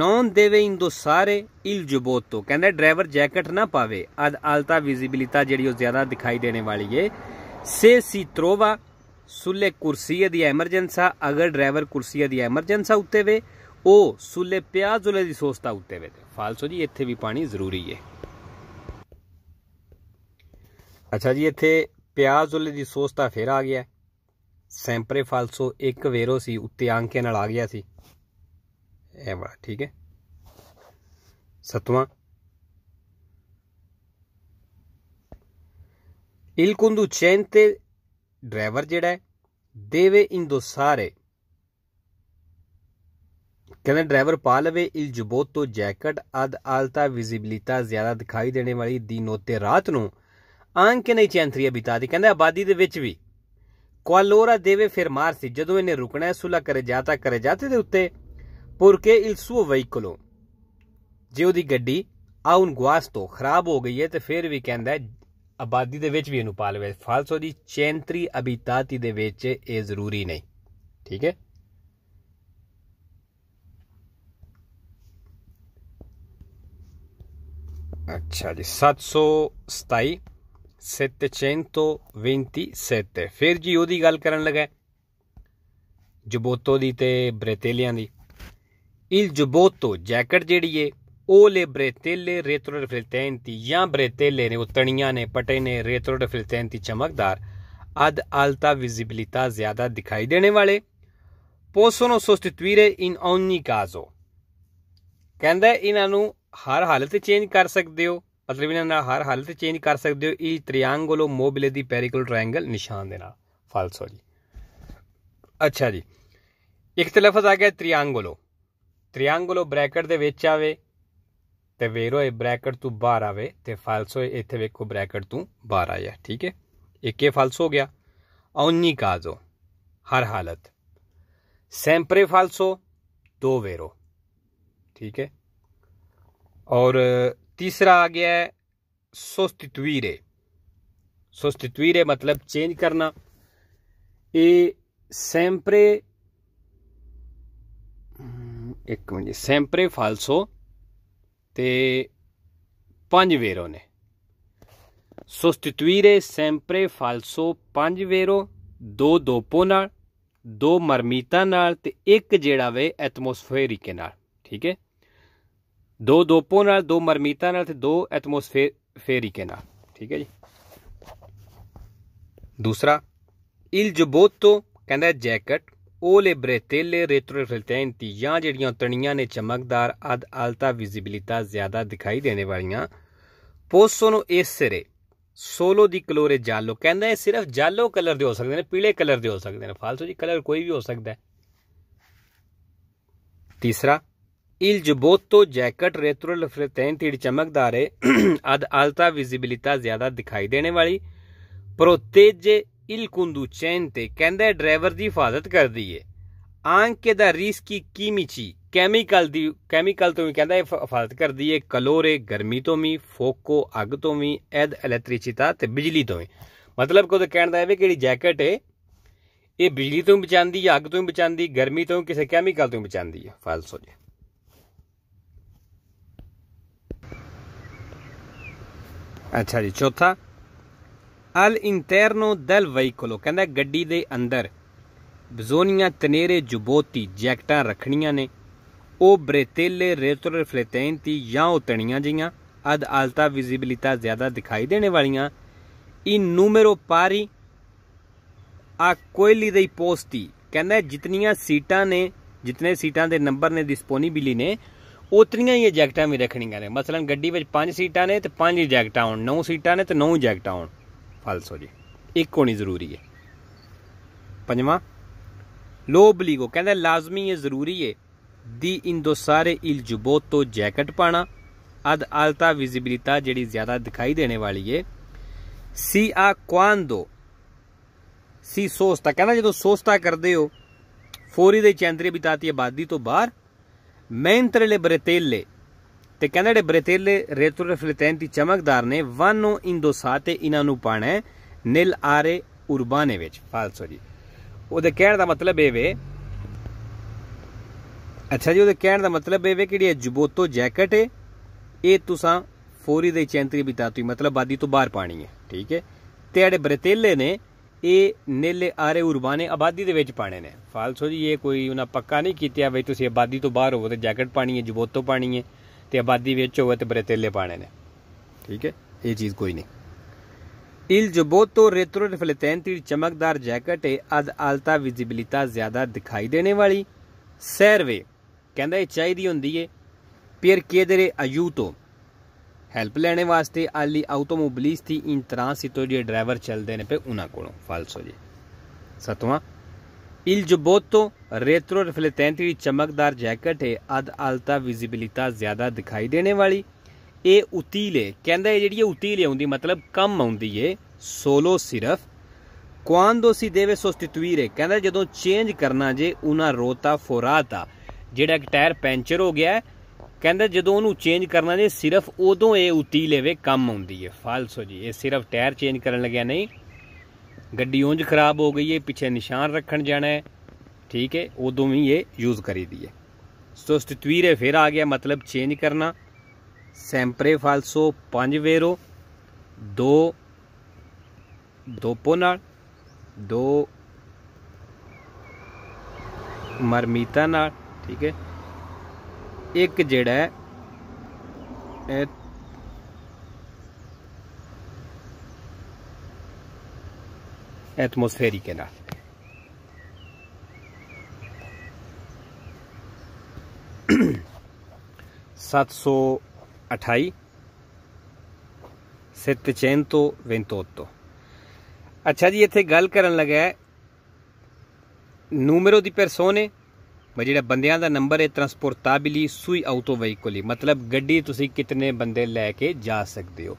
ਨੌਨ ਦੇਵੇ ਇੰਦੋ ਸਾਰੇ ਇਲ ਜਬੋਤੋ ਕਹਿੰਦਾ ਡਰਾਈਵਰ ਜੈਕਟ ਨਾ ਪਾਵੇ ਅਦ ਆਲਤਾ ਵਿਜ਼ਿਬਿਲਿਟਾ ਜਿਹੜੀ ਉਹ ਜ਼ਿਆਦਾ ਦਿਖਾਈ ਦੇਣ ਵਾਲੀ ਏ ਸੇ ਸੀ ਤਰੋਵਾ ਸੁੱਲੇ ਕੁਰਸੀਏ ਦੀ ਐਮਰਜੈਂਸਾ ਅਗਰ ਡਰਾਈਵਰ ਕੁਰਸੀਏ ਦੀ ਐਮਰਜੈਂਸਾ ਉੱਤੇ ਵੇ ਉਹ ਸੁੱਲੇ ਪਿਆਜ਼ੁਲੇ ਦੀ ਸੋਸਤਾ ਉੱਤੇ ਵੇ ਫਾਲਸੋ ਜੀ ਇੱਥੇ ਵੀ ਪਾਣੀ ਜ਼ਰੂਰੀ ਏ ਅੱਛਾ ਜੀ ਇੱਥੇ ਪਿਆਜ਼ ਉਲੇ ਦੀ ਸੋਸ ਤਾਂ ਫੇਰ ਆ ਗਿਆ ਸੈਂਪਰੇ ਫਾਲਸੋ ਇੱਕ ਵੇਰੋ ਸੀ ਉੱਤੇ ਆਂਕੇ ਨਾਲ ਆ ਗਿਆ ਸੀ ਇਹ ਵਾ ਠੀਕ ਹੈ ਸਤਵਾਂ ਕੁੰਦੂ ਚੈਂਤੇ ਡਰਾਈਵਰ ਜਿਹੜਾ ਦੇਵੇ ਇੰਦੋ ਸਾਰੇ ਕਹਿੰਦੇ ਡਰਾਈਵਰ ਪਾ ਲਵੇ ਇਲ ਜਬੋਤੋ ਜੈਕਟ ਅਦ ਆਲਤਾ ਵਿਜ਼ਿਬਿਲਿਟਾ ਜ਼ਿਆਦਾ ਦਿਖਾਈ ਦੇਣ ਵਾਲੀ ਦੀ ਨੋਤੇ ਰਾਤ ਨੂੰ ਆਂਖ ਕੇ ਨਹੀਂ ਚੈਂਤਰੀ ਬਿਤਾ ਦੀ ਕਹਿੰਦਾ ਆਬਾਦੀ ਦੇ ਵਿੱਚ ਵੀ ਕੁਆਲੋਰਾ ਦੇਵੇ ਫਿਰ ਮਾਰ ਸੀ ਜਦੋਂ ਇਹਨੇ ਰੁਕਣਾ ਸੁਲਾ ਕਰੇ ਜਾਤਾ ਕਰੇ ਜਾਤੇ ਦੇ ਉੱਤੇ ਪੁਰਕੇ ਇਲਸੂ ਵਹੀਕਲੋ ਜੇ ਉਹਦੀ ਗੱਡੀ ਆਉਨ ਗਵਾਸ ਤੋਂ ਖਰਾਬ ਹੋ ਗਈ ਹੈ ਤੇ ਫਿਰ ਵੀ ਕਹਿੰਦਾ ਆਬਾਦੀ ਦੇ ਵਿੱਚ ਵੀ ਇਹਨੂੰ ਪਾਲਵੇ ਫਾਲਸੋ ਦੀ ਚੈਂਤਰੀ ਅਬਿਤਾਤੀ ਦੇ ਵਿੱਚ ਇਹ ਜ਼ਰੂਰੀ ਨਹੀਂ ਠੀਕ ਹੈ ਅੱਛਾ ਜੀ 727 727 ਫਿਰ ਜੀ ਉਹਦੀ ਗੱਲ ਕਰਨ ਲੱਗਾ ਜਬੋਤੋ ਦੀ ਤੇ ਬ੍ਰੇਤੇਲੀਆਂ ਦੀ ਇਲ ਜਬੋਤੋ ਜੈਕਟ ਜਿਹੜੀ ਏ ਉਹ ਲੈ ਬ੍ਰੇਤੇਲੇ ਰੇਤਰੋਡ ਫਿਲਤੈਂਤੀ ਜਾਂ ਬ੍ਰੇਤੇਲੇ ਨੇ ਉਤਣੀਆਂ ਨੇ ਪਟੇ ਨੇ ਰੇਤਰੋਡ ਫਿਲਤੈਂਤੀ ਚਮਕਦਾਰ ਅਦ ਆਲਤਾ ਵਿਜ਼ਿਬਿਲਿਟੀ ਜ਼ਿਆਦਾ ਦਿਖਾਈ ਦੇਣੇ ਵਾਲੇ possono sostituire ਇਨ ogni ਕਾਜ਼ੋ ਕਹਿੰਦਾ ਇਹਨਾਂ ਨੂੰ ਹਰ ਹਾਲਤ ਚੇਂਜ ਕਰ ਸਕਦੇ ਹੋ ਮਤਲਬ ਇਹਨਾਂ ਦਾ ਹਰ ਹਾਲਤ ਚੇਂਜ ਕਰ ਸਕਦੇ ਹੋ ਇਹ ਤ੍ਰਿਆਂਗਲੋ ਮੋਬਿਲੇ ਦੀ ਪੈਰੀਕਲ ਟ੍ਰਾਇੰਗਲ ਨਿਸ਼ਾਨ ਦੇ ਨਾਲ ਫਾਲਸ ਹੋ ਜੀ ਅੱਛਾ ਜੀ ਇੱਕ ਤੇ ਲਫ਼ਜ਼ ਆ ਗਿਆ ਤ੍ਰਿਆਂਗਲੋ ਤ੍ਰਿਆਂਗਲੋ ਬ੍ਰੈਕਟ ਦੇ ਵਿੱਚ ਆਵੇ ਤੇ ਵੇਰੋ ਇਹ ਬ੍ਰੈਕਟ ਤੋਂ ਬਾਹਰ ਆਵੇ ਤੇ ਫਾਲਸ ਹੋਏ ਇੱਥੇ ਵੇਖੋ ਬ੍ਰੈਕਟ ਤੋਂ ਬਾਹਰ ਆਇਆ ਠੀਕ ਹੈ ਇੱਕ ਇਹ ਫਾਲਸ ਹੋ ਗਿਆ ਔਨੀ ਕਾਜ਼ੋ ਹਰ ਹਾਲਤ सैम्परे फाल्सो दो वेरो ठीक है और ਤੀਸਰਾ ਆ ਗਿਆ है सोस्तित्वीरे सोस्तित्वीरे मतलब चेंज करना ये सैम्परे ਇੱਕ ਮਿੰਟ ਸੈਂਪਰੇ ਫਾਲਸੋ ਤੇ ਪੰਜ ਵੇਰੋ ਨੇ ਸੋਸਟਿਟੂਇਰੇ ਸੈਂਪਰੇ ਫਾਲਸੋ ਪੰਜ ਵੇਰੋ ਦੋ ਦੋਪੋ ਨਾਲ ਦੋ ਮਰਮੀਤਾ ਨਾਲ ਤੇ ਇੱਕ ਜਿਹੜਾ ਵੇ ਐਟਮੋਸਫੇਰਿਕ ਨਾਲ ਠੀਕ ਹੈ ਦੋ ਦੋਪੋ ਨਾਲ ਦੋ ਮਰਮੀਤਾ ਨਾਲ ਤੇ ਦੋ ਕੇ ਨਾਲ ਠੀਕ ਹੈ ਜੀ ਦੂਸਰਾ ਇਲ ਜਬੋਤੋ ਕਹਿੰਦਾ ਜੈਕਟ ਓਲੇ ਬ੍ਰੇਤੇਲੇ ਰੇਟਰੋ ਫਿਲਟੈਂਤੀ ਜਾਂ ਜਿਹੜੀਆਂ ਤਣੀਆਂ ਨੇ ਚਮਕਦਾਰ ਅਦ ਆਲਤਾ ਵਿਜ਼ਿਬਿਲਿਟੀ ਜ਼ਿਆਦਾ ਦਿਖਾਈ ਦੇਣੇ ਵਾਲੀਆਂ ਪੋਸੋ ਨੂੰ ਇਸ ਸਿਰੇ ਸੋਲੋ ਦੀ ਕਲੋਰੇ ਜਾਲੋ ਕਹਿੰਦਾ ਇਹ ਸਿਰਫ ਜਾਲੋ ਕਲਰ ਦੇ ਹੋ ਸਕਦੇ ਨੇ ਪੀਲੇ ਕਲਰ ਦੇ ਹੋ ਸਕਦੇ ਨੇ ਫਾਲਸੋ ਜੀ ਕਲਰ ਕੋਈ ਵੀ ਹੋ ਸਕਦਾ ਹੈ ਤੀਸਰਾ Il giubbotto जैकेट रेतुर लफरेतैन थीड़ चमकदार है अद आलता विजिबिलिता ज़्यादा दिखाई देने वाली प्रोतेजे इल कुंदू चैन ते कहते ड्राइवर की हिफाजत कर दी है आंके द रीस की कीमिची ਕੈਮੀਕਲ ਦੀ ਕੈਮੀਕਲ ਤੋਂ ਵੀ ਕਹਿੰਦਾ ਇਹ ਹਫਾਜ਼ਤ ਕਰਦੀ ਹੈ ਕਲੋਰੇ ਗਰਮੀ ਤੋਂ ਵੀ ਫੋਕੋ ਅੱਗ ਤੋਂ ਵੀ ਐਦ ਇਲੈਕਟ੍ਰਿਸਿਟਾ ਤੇ ਬਿਜਲੀ ਤੋਂ ਵੀ ਮਤਲਬ ਕਿ ਉਹਦੇ ਕਹਿਣ ਦਾ ਇਹ ਵੀ ਕਿਹੜੀ ਜੈਕਟ ਹੈ ਅੱਛਾ ਜੀ ਚੌਥਾ ਅਲ ਇੰਟਰਨੋ ਦਲ ਵਹੀਕਲੋ ਕਹਿੰਦਾ ਗੱਡੀ ਦੇ ਅੰਦਰ ਬਜ਼ੋਨੀਆਂ ਤਨੇਰੇ ਜੁਬੋਤੀ ਜੈਕਟਾਂ ਰੱਖਣੀਆਂ ਨੇ ਉਹ ਬ੍ਰੇਤੇਲੇ ਰੇਤਰ ਫਲੇਟੈਂਤੀ ਜਾਂ ਉਤਣੀਆਂ ਜੀਆਂ ਅਦ ਆਲਤਾ ਵਿਜ਼ਿਬਿਲਿਟਾ ਜ਼ਿਆਦਾ ਦਿਖਾਈ ਦੇਣ ਵਾਲੀਆਂ ਇਨ ਨੂਮੇਰੋ ਪਾਰੀ ਆ ਕੋਇਲੀ ਦੇ ਪੋਸਤੀ ਕਹਿੰਦਾ ਜਿਤਨੀਆਂ ਸੀਟਾਂ ਨੇ ਜਿਤਨੇ ਸੀਟਾਂ ਦੇ ਨੰਬਰ ਨੇ ਡਿਸਪੋਨੀਬਿਲਿਟੀ ਨੇ ਉਤਰੀਆਂ ਹੀ ਜੈਕਟਾਂ ਵੀ ਰੱਖਣੀਆਂ ਨੇ ਮਸਲਨ ਗੱਡੀ ਵਿੱਚ 5 ਸੀਟਾਂ ਨੇ ਤੇ 5 ਹੀ ਜੈਕਟਾਂ ਹੋਣ 9 ਸੀਟਾਂ ਨੇ ਤੇ 9 ਜੈਕਟਾਂ ਹੋਣ ਫਾਲਸੋ ਜੀ ਇੱਕ ਹੋਣੀ ਜ਼ਰੂਰੀ ਹੈ ਪੰਜਵਾਂ ਲੋਬ ਲੀਗੋ ਕਹਿੰਦਾ ਲਾਜ਼ਮੀ ਹੈ ਜ਼ਰੂਰੀ ਹੈ ਦੀ ਇੰਦੋ ਸਾਰੇ ਇਲਜਬੋ ਤੋਂ ਜੈਕਟ ਪਾਣਾ अद आलता विजिबिलिता जड़ी ज्यादा दिखाई देने वाली है सी आ क्वान दो सी सोस्ता कहना जो तो सोस्ता करते हो फौरी दे चैंतरे बिताती आबादी तो बाहर ਮੈਂਤਰੇ ਲੇ bretelle ਤੇ ਕਹਿੰਦੇ ਜਿਹੜੇ ਬ੍ਰੇਤੇਲੇ ਰੇਤੁਰ ਫਲਿਤੈਨ ਦੀ ਚਮਕਦਾਰ ਨੇ ਇੰਦੋ ਸਾਤੇ ਇਹਨਾਂ ਨੂੰ ਪਾਣਾ ਨਿਲ ਆਰੇ ਉਰਬਾਨੇ ਵਿੱਚ ਫਾਲਸੋ ਜੀ ਉਹਦੇ ਕਹਿਣ ਦਾ ਮਤਲਬ ਇਹ ਵੇ ਅੱਛਾ ਜੀ ਉਹਦੇ ਕਹਿਣ ਦਾ ਮਤਲਬ ਇਹ ਵੇ ਕਿ ਜਿਹੜੀ ਜਬੋਤੋ ਜੈਕਟ ਹੈ ਇਹ ਤੁਸੀਂ ਫੋਰੀ ਦੇ ਚੈਂਤਰੀ ਬਿਤਾਤੀ ਮਤਲਬ ਬਾਦੀ ਤੋਂ ਬਾਹਰ ਪਾਣੀ ਹੈ ਠੀਕ ਹੈ ਤੇ ਜਿਹੜੇ ਬ੍ਰੇਤੇਲੇ ਨੇ ਇਹ ਨੇਲੇ ਆਰੇ ਉਰਬਾਨੇ ਆਬਾਦੀ ਦੇ ਵਿੱਚ ਪਾਣੇ ਨੇ ਫਾਲਸੋ ਜੀ ਇਹ ਕੋਈ ਉਹਨਾਂ ਪੱਕਾ ਨਹੀਂ ਕੀਤਾ ਵੀ ਤੁਸੀਂ ਆਬਾਦੀ ਤੋਂ ਬਾਹਰ ਹੋਵੋ ਤੇ ਜੈਕਟ ਪਾਣੀ ਹੈ ਜਬੋਤੋ ਪਾਣੀ ਹੈ ਤੇ ਆਬਾਦੀ ਵਿੱਚ ਹੋਵੇ ਤੇ ਬਰੇਤੇਲੇ ਪਾਣੇ ਨੇ ਠੀਕ ਹੈ ਇਹ ਚੀਜ਼ ਕੋਈ ਨਹੀਂ ਇਲ ਜਬੋਤੋ ਰੇਟਰੋ ਰਿਫਲੇਟੈਂਟ ਚਮਕਦਾਰ ਜੈਕਟ ਹੈ ਅਦ ਆਲਤਾ ਵਿਜ਼ਿਬਿਲਿਟੀ ਜ਼ਿਆਦਾ ਦਿਖਾਈ ਦੇਣੇ ਵਾਲੀ ਸਰਵੇ ਕਹਿੰਦਾ ਇਹ ਚਾਹੀਦੀ ਹੁੰਦੀ ਹੈ ਪੀਰ ਕੇਦਰੇ ਅਯੂਤੋ ਹੈਲਪ ਲੈਣੇ ਵਾਸਤੇ ਆਲੀ ਆਟੋਮੋਬਾਈਲਸ ਦੀ ਇੰਤਰਾ ਤਰ੍ਹਾਂ ਜਿਹੜੇ ਡਰਾਈਵਰ ਚਲਦੇ ਨੇ ਪੇ ਉਹਨਾਂ ਕੋਲੋਂ ਫਾਲਸੋ ਜੀ ਸਤਵਾਂ ਇਲ ਜਬੋਤੋ ਰੈਟਰੋ riflettente ਦੀ ਚਮਕਦਾਰ ਜੈਕਟ ਹੈ ਅਦ ਆਲਤਾ ਵਿਜ਼ਿਬਿਲਿਟੀ ਜ਼ਿਆਦਾ ਦਿਖਾਈ ਦੇਣੇ ਵਾਲੀ ਇਹ ਉਤੀਲ ਹੈ ਕਹਿੰਦਾ ਇਹ ਜਿਹੜੀ ਉਤੀਲ ਆਉਂਦੀ ਮਤਲਬ ਕਮ ਆਉਂਦੀ ਏ ਸੋਲੋ ਸਿਰਫ ਕੁਆਂਦੋ ਸੀ ਦੇਵੇ ਸੋਸਟਿਟੂਇਰ ਕਹਿੰਦਾ ਜਦੋਂ ਚੇਂਜ ਕਰਨਾ ਜੇ ਉਹਨਾਂ ਰੋਤਾ ਫੋਰਾਤਾ ਜਿਹੜਾ ਇੱਕ ਟਾਇਰ ਪੈਂਚਰ ਹੋ ਗਿਆ ਕਹਿੰਦੇ ਜਦੋਂ ਉਹਨੂੰ ਚੇਂਜ ਕਰਨਾ ਜੇ ਸਿਰਫ ਉਦੋਂ ਇਹ ਉਤੀ ਲੈਵੇ ਕੰਮ ਆਉਂਦੀ ਹੈ ਫਾਲਸ ਹੋ ਜੀ ਇਹ ਸਿਰਫ ਟਾਇਰ ਚੇਂਜ ਕਰਨ ਲੱਗਿਆ ਨਹੀਂ ਗੱਡੀ ਉਂਝ ਖਰਾਬ ਹੋ ਗਈ ਹੈ ਪਿੱਛੇ ਨਿਸ਼ਾਨ ਰੱਖਣ ਜਾਣਾ ਹੈ ठीक है उदों में ये यूज़ करी दी है तो तस्वीर है फिर आ गया मतलब चेंज करना सैंपरे फालसो पंज वेरो दो दोपो नाल दो मरमीता नाल ठीक है ਇੱਕ ਜਿਹੜਾ ਇਹ ਐਟਮੋਸਫੇਰਿਕ ਨਾਲ ਸੱਤ ਸੌ ਅਠਾਈ 728 ਅੱਛਾ ਜੀ ਇੱਥੇ ਗੱਲ ਕਰਨ ਲੱਗਾ ਹੈ ਨੂਮero ਦੀ ਪਰਸੋਨੇ ਮੈਂ ਜਿਹੜਾ ਬੰਦਿਆਂ ਦਾ ਨੰਬਰ ਹੈ ਟਰਾਂਸਪੋਰਟਾਬਲੀ ਸੂਈ ਆਟੋ ਵਹੀਕਲੀ ਮਤਲਬ ਗੱਡੀ ਤੁਸੀਂ ਕਿੰਨੇ ਬੰਦੇ ਲੈ ਕੇ ਜਾ ਸਕਦੇ ਹੋ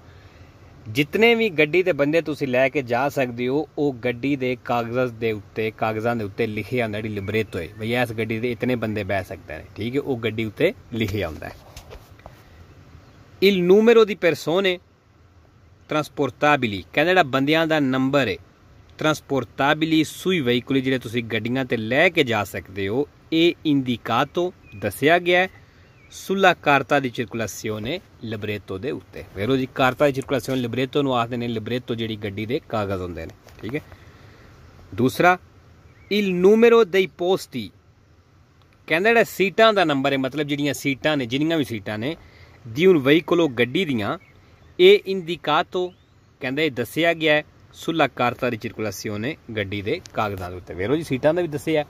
ਜਿੰਨੇ ਵੀ ਗੱਡੀ ਦੇ ਬੰਦੇ ਤੁਸੀਂ ਲੈ ਕੇ ਜਾ ਸਕਦੇ ਹੋ ਉਹ ਗੱਡੀ ਦੇ ਕਾਗਜ਼ਾਂ ਦੇ ਉੱਤੇ ਕਾਗਜ਼ਾਂ ਦੇ ਉੱਤੇ ਲਿਖਿਆ ਹੁੰਦਾ ਜਿਹੜੀ ਲਿਬਰੇਟ ਹੋਏ ਬਈ ਇਸ ਗੱਡੀ ਦੇ ਇਤਨੇ ਬੰਦੇ ਬੈ ਸਕਦੇ ਨੇ ਠੀਕ ਹੈ ਉਹ ਗੱਡੀ ਉੱਤੇ ਲਿਖਿਆ ਹੁੰਦਾ ਹੈ ਇਲ ਨੂਮੇਰੋ ਦੀ ਪਰਸੋਨੇ ਟਰਾਂਸਪੋਰਟਾਬਲੀ ਕਹਿੰਦਾ ਜਿਹੜਾ ਬੰਦਿਆਂ ਦਾ ਨੰਬਰ ਹੈ ਟਰਾਂਸਪੋਰਟਾਬਲੀ ਸੂਈ ਵਹੀਕਲ ਜਿਹੜੇ ਤੁਸੀਂ ਗੱਡੀਆਂ ਤੇ ਲੈ ਕੇ ਜਾ ਸਕਦੇ ਹੋ ਇਹ ਇੰਡੀਕਾਟੋ ਦੱਸਿਆ ਗਿਆ ਸੁਲਾ ਕਾਰਤਾ ਦੀ ਸਰਕੂਲੇਸ਼ਨ ਲਿਬਰੇਟੋ ਦੇ ਉੱਤੇ ਵੇਰੋ ਜੀ ਕਾਰਤਾ ਦੀ ਸਰਕੂਲੇਸ਼ਨ ਲਿਬਰੇਟੋ ਨੂੰ ਆਖਦੇ ਨੇ ਲਿਬਰੇਟੋ ਜਿਹੜੀ ਗੱਡੀ ਦੇ ਕਾਗਜ਼ ਹੁੰਦੇ ਨੇ ਠੀਕ ਹੈ ਦੂਸਰਾ ਇਲ ਨੂਮੇਰੋ ਦੇ ਪੋਸਟੀ ਕਹਿੰਦਾ ਜਿਹੜਾ ਸੀਟਾਂ ਦਾ ਨੰਬਰ ਹੈ ਮਤਲਬ ਜਿਹੜੀਆਂ ਸੀਟਾਂ ਨੇ ਜਿੰਨੀਆਂ ਵੀ ਸੀਟਾਂ ਨੇ ਦੀ ਵਹੀ ਵਹੀਕਲੋ ਗੱਡੀ ਦੀਆਂ ਇਹ ਇੰਡੀਕਾਟੋ ਕਹਿੰਦਾ ਇਹ ਦੱਸਿਆ ਗਿਆ ਸੁਲਾ ਕਾਰਤਾ ਦੀ ਸਰਕੂਲਾਸੀਓਨੇ ਗੱਡੀ ਦੇ ਕਾਗਜ਼ਾਂ ਦੇ ਉੱਤੇ ਵੇਰੋ ਜੀ ਸੀਟਾਂ ਦਾ ਵੀ ਦੱਸਿਆ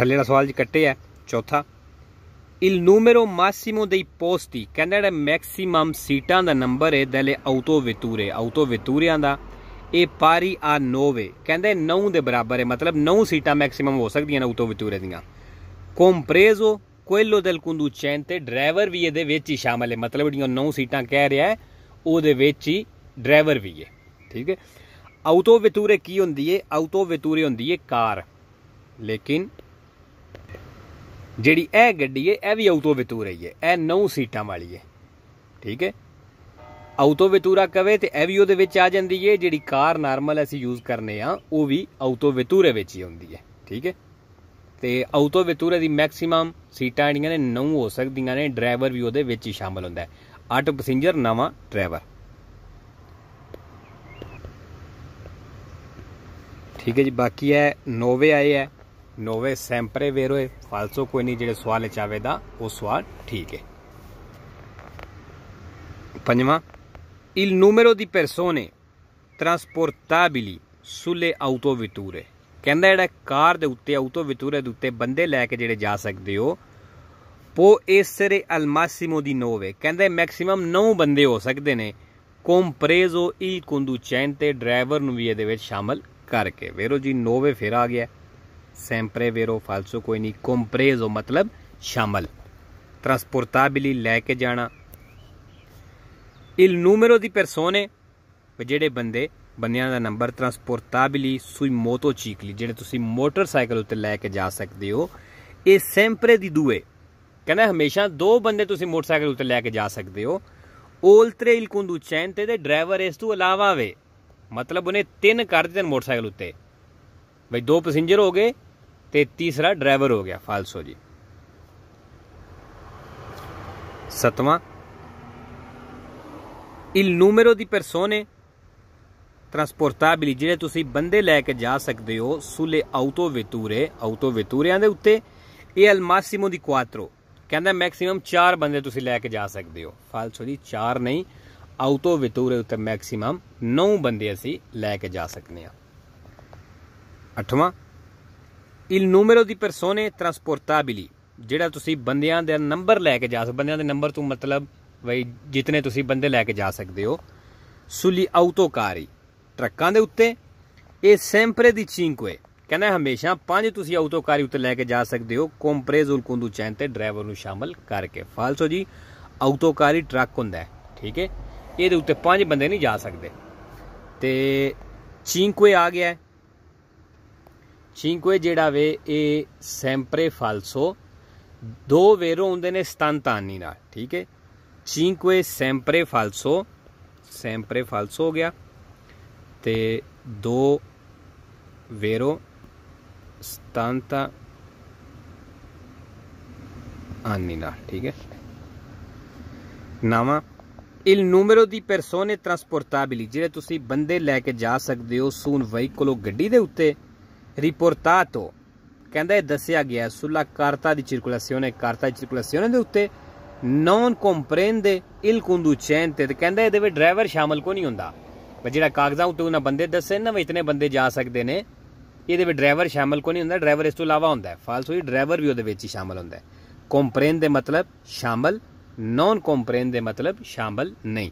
ਥੱਲੇ ਦਾ ਸਵਾਲ ਜੀ ਕੱਟੇ ਆ ਚੌਥਾ ਇਲ ਨੂਮੇਰੋ ਮਾਸਿਮੋ ਦੇ ਪੋਸਤੀ ਕਹਿੰਦਾ ਜਿਹੜਾ ਮੈਕਸਿਮਮ ਸੀਟਾਂ ਦਾ ਨੰਬਰ ਹੈ ਦਲੇ ਆਉਟੋ ਵਿਤੂਰੇ ਆਉਟੋ ਵਿਤੂਰਿਆਂ ਦਾ ਇਹ ਪਾਰੀ ਆ 9 ਕਹਿੰਦੇ 9 ਦੇ ਬਰਾਬਰ ਹੈ ਮਤਲਬ 9 ਸੀਟਾਂ ਮੈਕਸਿਮਮ ਹੋ ਸਕਦੀਆਂ ਨੇ ਆਉਟੋ ਵਿਤੂਰੇ ਦੀਆਂ ਕੰਪਰੇਜ਼ੋ ਕੋਇਲੋ ਚੈਨ ਤੇ ਡਰਾਈਵਰ ਵੀ ਇਹਦੇ ਵਿੱਚ ਹੀ ਸ਼ਾਮਲ ਹੈ ਮਤਲਬ ਜਿਹੜੀਆਂ 9 ਸੀਟਾਂ ਕਹਿ ਰਿਹਾ ਹੈ ਉਹਦੇ ਵਿੱਚ ਹੀ ਡਰਾਈਵਰ ਵੀ ਹੈ ਠੀਕ ਹੈ ਆਉਤੋ ਵਿਤੂਰੇ ਕੀ ਹੁੰਦੀ ਹੈ ਆਉਤੋ ਵਿਤੂਰੇ ਹੁੰਦੀ ਹੈ ਕਾਰ ਲੇਕਿਨ ਜਿਹੜੀ ਇਹ ਗੱਡੀ ਹੈ ਇਹ ਵੀ ਆਊਟੋ ਵਿਤੂਰਾ ਹੀ ਹੈ ਇਹ 9 ਸੀਟਾਂ ਵਾਲੀ ਹੈ ਠੀਕ ਹੈ ਆਊਟੋ ਵਿਤੂਰਾ ਕਵੇ ਤੇ ਇਹ ਵੀ ਉਹਦੇ ਵਿੱਚ ਆ ਜਾਂਦੀ ਹੈ ਜਿਹੜੀ ਕਾਰ ਨਾਰਮਲ ਅਸੀਂ ਯੂਜ਼ ਕਰਨੇ ਆ ਉਹ ਵੀ ਆਊਟੋ ਵਿਤੂਰੇ ਵਿੱਚ ਹੀ ਹੁੰਦੀ ਹੈ ਠੀਕ ਹੈ ਤੇ ਆਊਟੋ ਵਿਤੂਰੇ ਦੀ ਮੈਕਸਿਮਮ ਸੀਟਾਂ ਜਿਹੜੀਆਂ ਨੇ 9 ਹੋ ਸਕਦੀਆਂ ਨੇ ਡਰਾਈਵਰ ਵੀ ਉਹਦੇ ਵਿੱਚ ਹੀ ਸ਼ਾਮਲ ਹੁੰਦਾ ਹੈ 8 ਪੈਸੇਂਜਰ ਨਵਾਂ ਡਰਾਈਵਰ ਠੀਕ ਹੈ ਜੀ ਬਾਕੀ ਹੈ ਨੋਵੇ ਆਏ ਹੈ ਨੋਵੇ ਸੈਂਪਰੇ ਵੇਰੋਏ ਫਾਲਸੋ ਕੋਈ ਨਹੀਂ ਜਿਹੜੇ ਸਵਾਲ ਚ ਆਵੇਦਾ ਉਹ ਸਵਾਲ ਠੀਕ ਹੈ ਪੰਜਵਾਂ il numero di persone trasportabili sulle auto vetture ਕਹਿੰਦਾ ਜਿਹੜਾ ਕਾਰ ਦੇ ਉੱਤੇ auto vetture ਦੇ ਉੱਤੇ ਬੰਦੇ ਲੈ ਕੇ ਜਿਹੜੇ ਜਾ ਸਕਦੇ ਹੋ ਪੋ ਇਸਰੇ ਅਲ ਮਾਸਿਮੋ ਦੀ 9 ਕਹਿੰਦਾ ਮੈਕਸਿਮਮ 9 ਬੰਦੇ ਹੋ ਸਕਦੇ ਨੇ ਕੰਪਰੇਜ਼ੋ ਈ ਕੁੰਦੂ ਚੈਨ ਤੇ ਡਰਾਈਵਰ ਨੂੰ ਵੀ ਇਹਦੇ ਵਿੱਚ ਸ਼ਾਮਲ ਕਰਕੇ ਵੇਰੋ ਜੀ 9 ਫੇਰ ਆ ਗਿਆ ਸੈਂਪਰੇਵੇਰੋ ਫਾਲਸੋ ਕੋਈ ਨਹੀਂ ਕੰਪਰੇਜ਼ੋ ਮਤਲਬ ਸ਼ਾਮਲ ਟ੍ਰਾਂਸਪੋਰਟਾਬਿਲੀ ਲੈ ਕੇ ਜਾਣਾ ਇਲ ਨੂਮero ਦੀ ਪਰਸੋਨੇ ਜਿਹੜੇ ਬੰਦੇ ਬੰਦਿਆਂ ਦਾ ਨੰਬਰ ਟ੍ਰਾਂਸਪੋਰਟਾਬਿਲੀ ਸੂਈ ਮੋਟੋ ਚੀਕਲੀ ਜਿਹੜੇ ਤੁਸੀਂ ਮੋਟਰਸਾਈਕਲ ਉੱਤੇ ਲੈ ਕੇ ਜਾ ਸਕਦੇ ਹੋ ਇਹ ਸੈਂਪਰੇ ਦੀ ਦੂਏ ਕਹਿੰਦਾ ਹਮੇਸ਼ਾ ਦੋ ਬੰਦੇ ਤੁਸੀਂ ਮੋਟਰਸਾਈਕਲ ਉੱਤੇ ਲੈ ਕੇ ਜਾ ਸਕਦੇ ਹੋ ਓਲਤਰੇ ਇਲ ਕੁੰਦੂ ਚੈਨ ਤੇ ਦੇ ਡਰਾਈਵਰ ਇਸ ਤੋਂ ਇਲਾਵਾ ਵੇ ਮਤਲਬ ਉਹਨੇ ਤਿੰਨ ਕਰ ਦਿੱਤੇ ਮੋਟਰਸਾਈਕਲ ਉੱਤੇ ਬਈ ਦੋ ਪੈਸੇਂਜਰ ਹੋ ਗਏ ਤੇ ਤੀਸਰਾ ਡਰਾਈਵਰ ਹੋ ਗਿਆ ਫਾਲਸੋ ਜੀ ਸਤਵਾਂ ਇਲ ਨੂਮੇਰੋ ਦੀ ਪਰਸੋਨੇ ਟਰਾਂਸਪੋਰਟਾਬਲੀ ਜਿਹੜੇ ਤੁਸੀਂ ਬੰਦੇ ਲੈ ਕੇ ਜਾ ਸਕਦੇ ਹੋ ਸੁਲੇ ਆਉਟੋ ਵਿਤੂਰੇ ਆਉਟੋ ਵਿਤੂਰਿਆਂ ਦੇ ਉੱਤੇ ਇਹ ਅਲ ਮਾਸਿਮੋ ਦੀ ਕੁਆਟਰੋ ਕਹਿੰਦਾ ਮੈਕਸਿਮਮ 4 ਬੰਦੇ ਤੁਸੀਂ ਲੈ ਕੇ ਜਾ ਸਕਦੇ ਹੋ ਫਾਲਸੋ ਜੀ 4 ਨਹੀਂ ਆਉਟੋ ਵਿਤੂਰੇ ਉੱਤੇ ਮੈਕਸਿਮਮ 9 ਬੰਦੇ ਅਸੀਂ ਲੈ ਕੇ ਜਾ ਸਕਨੇ ਆ ਅੱਠਵਾਂ ਇਲ ਨੂਮੇਰੋ ਦੀ ਪਰਸੋਨੇ ਟ੍ਰਾਂਸਪੋਰਟਾਬਿਲੀ ਜਿਹੜਾ ਤੁਸੀਂ ਬੰਦਿਆਂ ਦਾ ਨੰਬਰ ਲੈ ਕੇ ਜਾ ਸਕਦੇ ਬੰਦਿਆਂ ਦੇ ਨੰਬਰ ਤੋਂ ਮਤਲਬ ਵਈ ਜਿੰਨੇ ਤੁਸੀਂ ਬੰਦੇ ਲੈ ਕੇ ਜਾ ਸਕਦੇ ਹੋ ਸੁਲੀ ਆਟੋਕਾਰੀ ਟਰੱਕਾਂ ਦੇ ਉੱਤੇ ਇਹ ਸੈਂਪਰੇ ਦੀ ਚਿੰਕੋਏ ਕਹਿੰਦਾ ਹਮੇਸ਼ਾ ਪੰਜ ਤੁਸੀਂ ਆਟੋਕਾਰੀ ਉੱਤੇ ਲੈ ਕੇ ਜਾ ਸਕਦੇ ਹੋ ਕੰਪਰੇਜ਼ ਕੁੰਦੂ ਚੈਨ ਤੇ ਡਰਾਈਵਰ ਨੂੰ ਸ਼ਾਮਲ ਕਰਕੇ ਫਾਲਸੋ ਜੀ ਆਟੋਕਾਰੀ ਟਰੱਕ ਹੁੰਦਾ ਠੀਕ ਹੈ ਇਹਦੇ ਉੱਤੇ ਪੰਜ ਬੰਦੇ ਨਹੀਂ ਜਾ ਸਕਦੇ ਤੇ ਚਿੰਕੋਏ ਆ ਗਿਆ 5 ਜਿਹੜਾ ਵੇ ਇਹ ਸੈਂਪਰੇ ਫਾਲਸੋ ਦੋ ਵੇਰੋ ਹੁੰਦੇ ਨੇ ਸਤੰਤਾਨੀ ਨਾਲ ਠੀਕ ਹੈ 5 ਸੈਂਪਰੇ ਫਾਲਸੋ ਸੈਂਪਰੇ ਫਾਲਸੋ ਹੋ ਗਿਆ ਤੇ ਦੋ ਵੇਰੋ ਸਤੰਤਾ ਆਨੀ ਨਾਲ ਠੀਕ ਹੈ ਨਾਵਾ ਇਲ numero ਦੀ ਪਰਸੋਨੇ trasportabili ਜਿਹੜੇ ਤੁਸੀਂ ਬੰਦੇ ਲੈ ਕੇ ਜਾ ਸਕਦੇ ਹੋ ਸੂਨ ਵਹੀਕਲੋ ਗੱਡੀ ਦੇ ਉੱਤੇ ਰਿਪੋਰਟਾਟੋ ਕਹਿੰਦਾ ਇਹ ਦੱਸਿਆ ਗਿਆ ਸੁਲਾ carta ਦੀ ਸਰਕੂਲੇਸ਼ਨ ਹੈ di ਸਰਕੂਲੇਸ਼ਨ ਦੇ ਉੱਤੇ non ਇਲ ਕੁੰਦੂ ਚੈਨ ਤੇ ਕਹਿੰਦਾ ਇਹਦੇ ਵਿੱਚ ਡਰਾਈਵਰ ਸ਼ਾਮਲ ਕੋ ਨਹੀਂ ਹੁੰਦਾ ਪਰ ਜਿਹੜਾ ਕਾਗਜ਼ਾਂ ਉੱਤੇ ਉਹਨਾਂ ਬੰਦੇ ਦੱਸੇ ਨਾ ਵੀ ਇਤਨੇ ਬੰਦੇ ਜਾ ਸਕਦੇ ਨੇ ਇਹਦੇ ਵਿੱਚ ਡਰਾਈਵਰ ਸ਼ਾਮਲ ਕੋ ਨਹੀਂ ਹੁੰਦਾ ਡਰਾਈਵਰ ਇਸ ਤੋਂ ਇਲਾਵਾ ਹੁੰਦਾ ਫਾਲਸ ਹੋਈ ਡਰਾਈਵਰ ਵੀ ਉਹਦੇ ਵਿੱਚ ਹੀ ਸ਼ਾਮਲ ਹੁੰਦਾ ਹੈ ਦੇ ਮਤਲਬ ਸ਼ਾਮਲ ਨੌਨ ਕੰਪਰੇਨ ਦੇ ਮਤਲਬ ਸ਼ਾਮਲ ਨਹੀਂ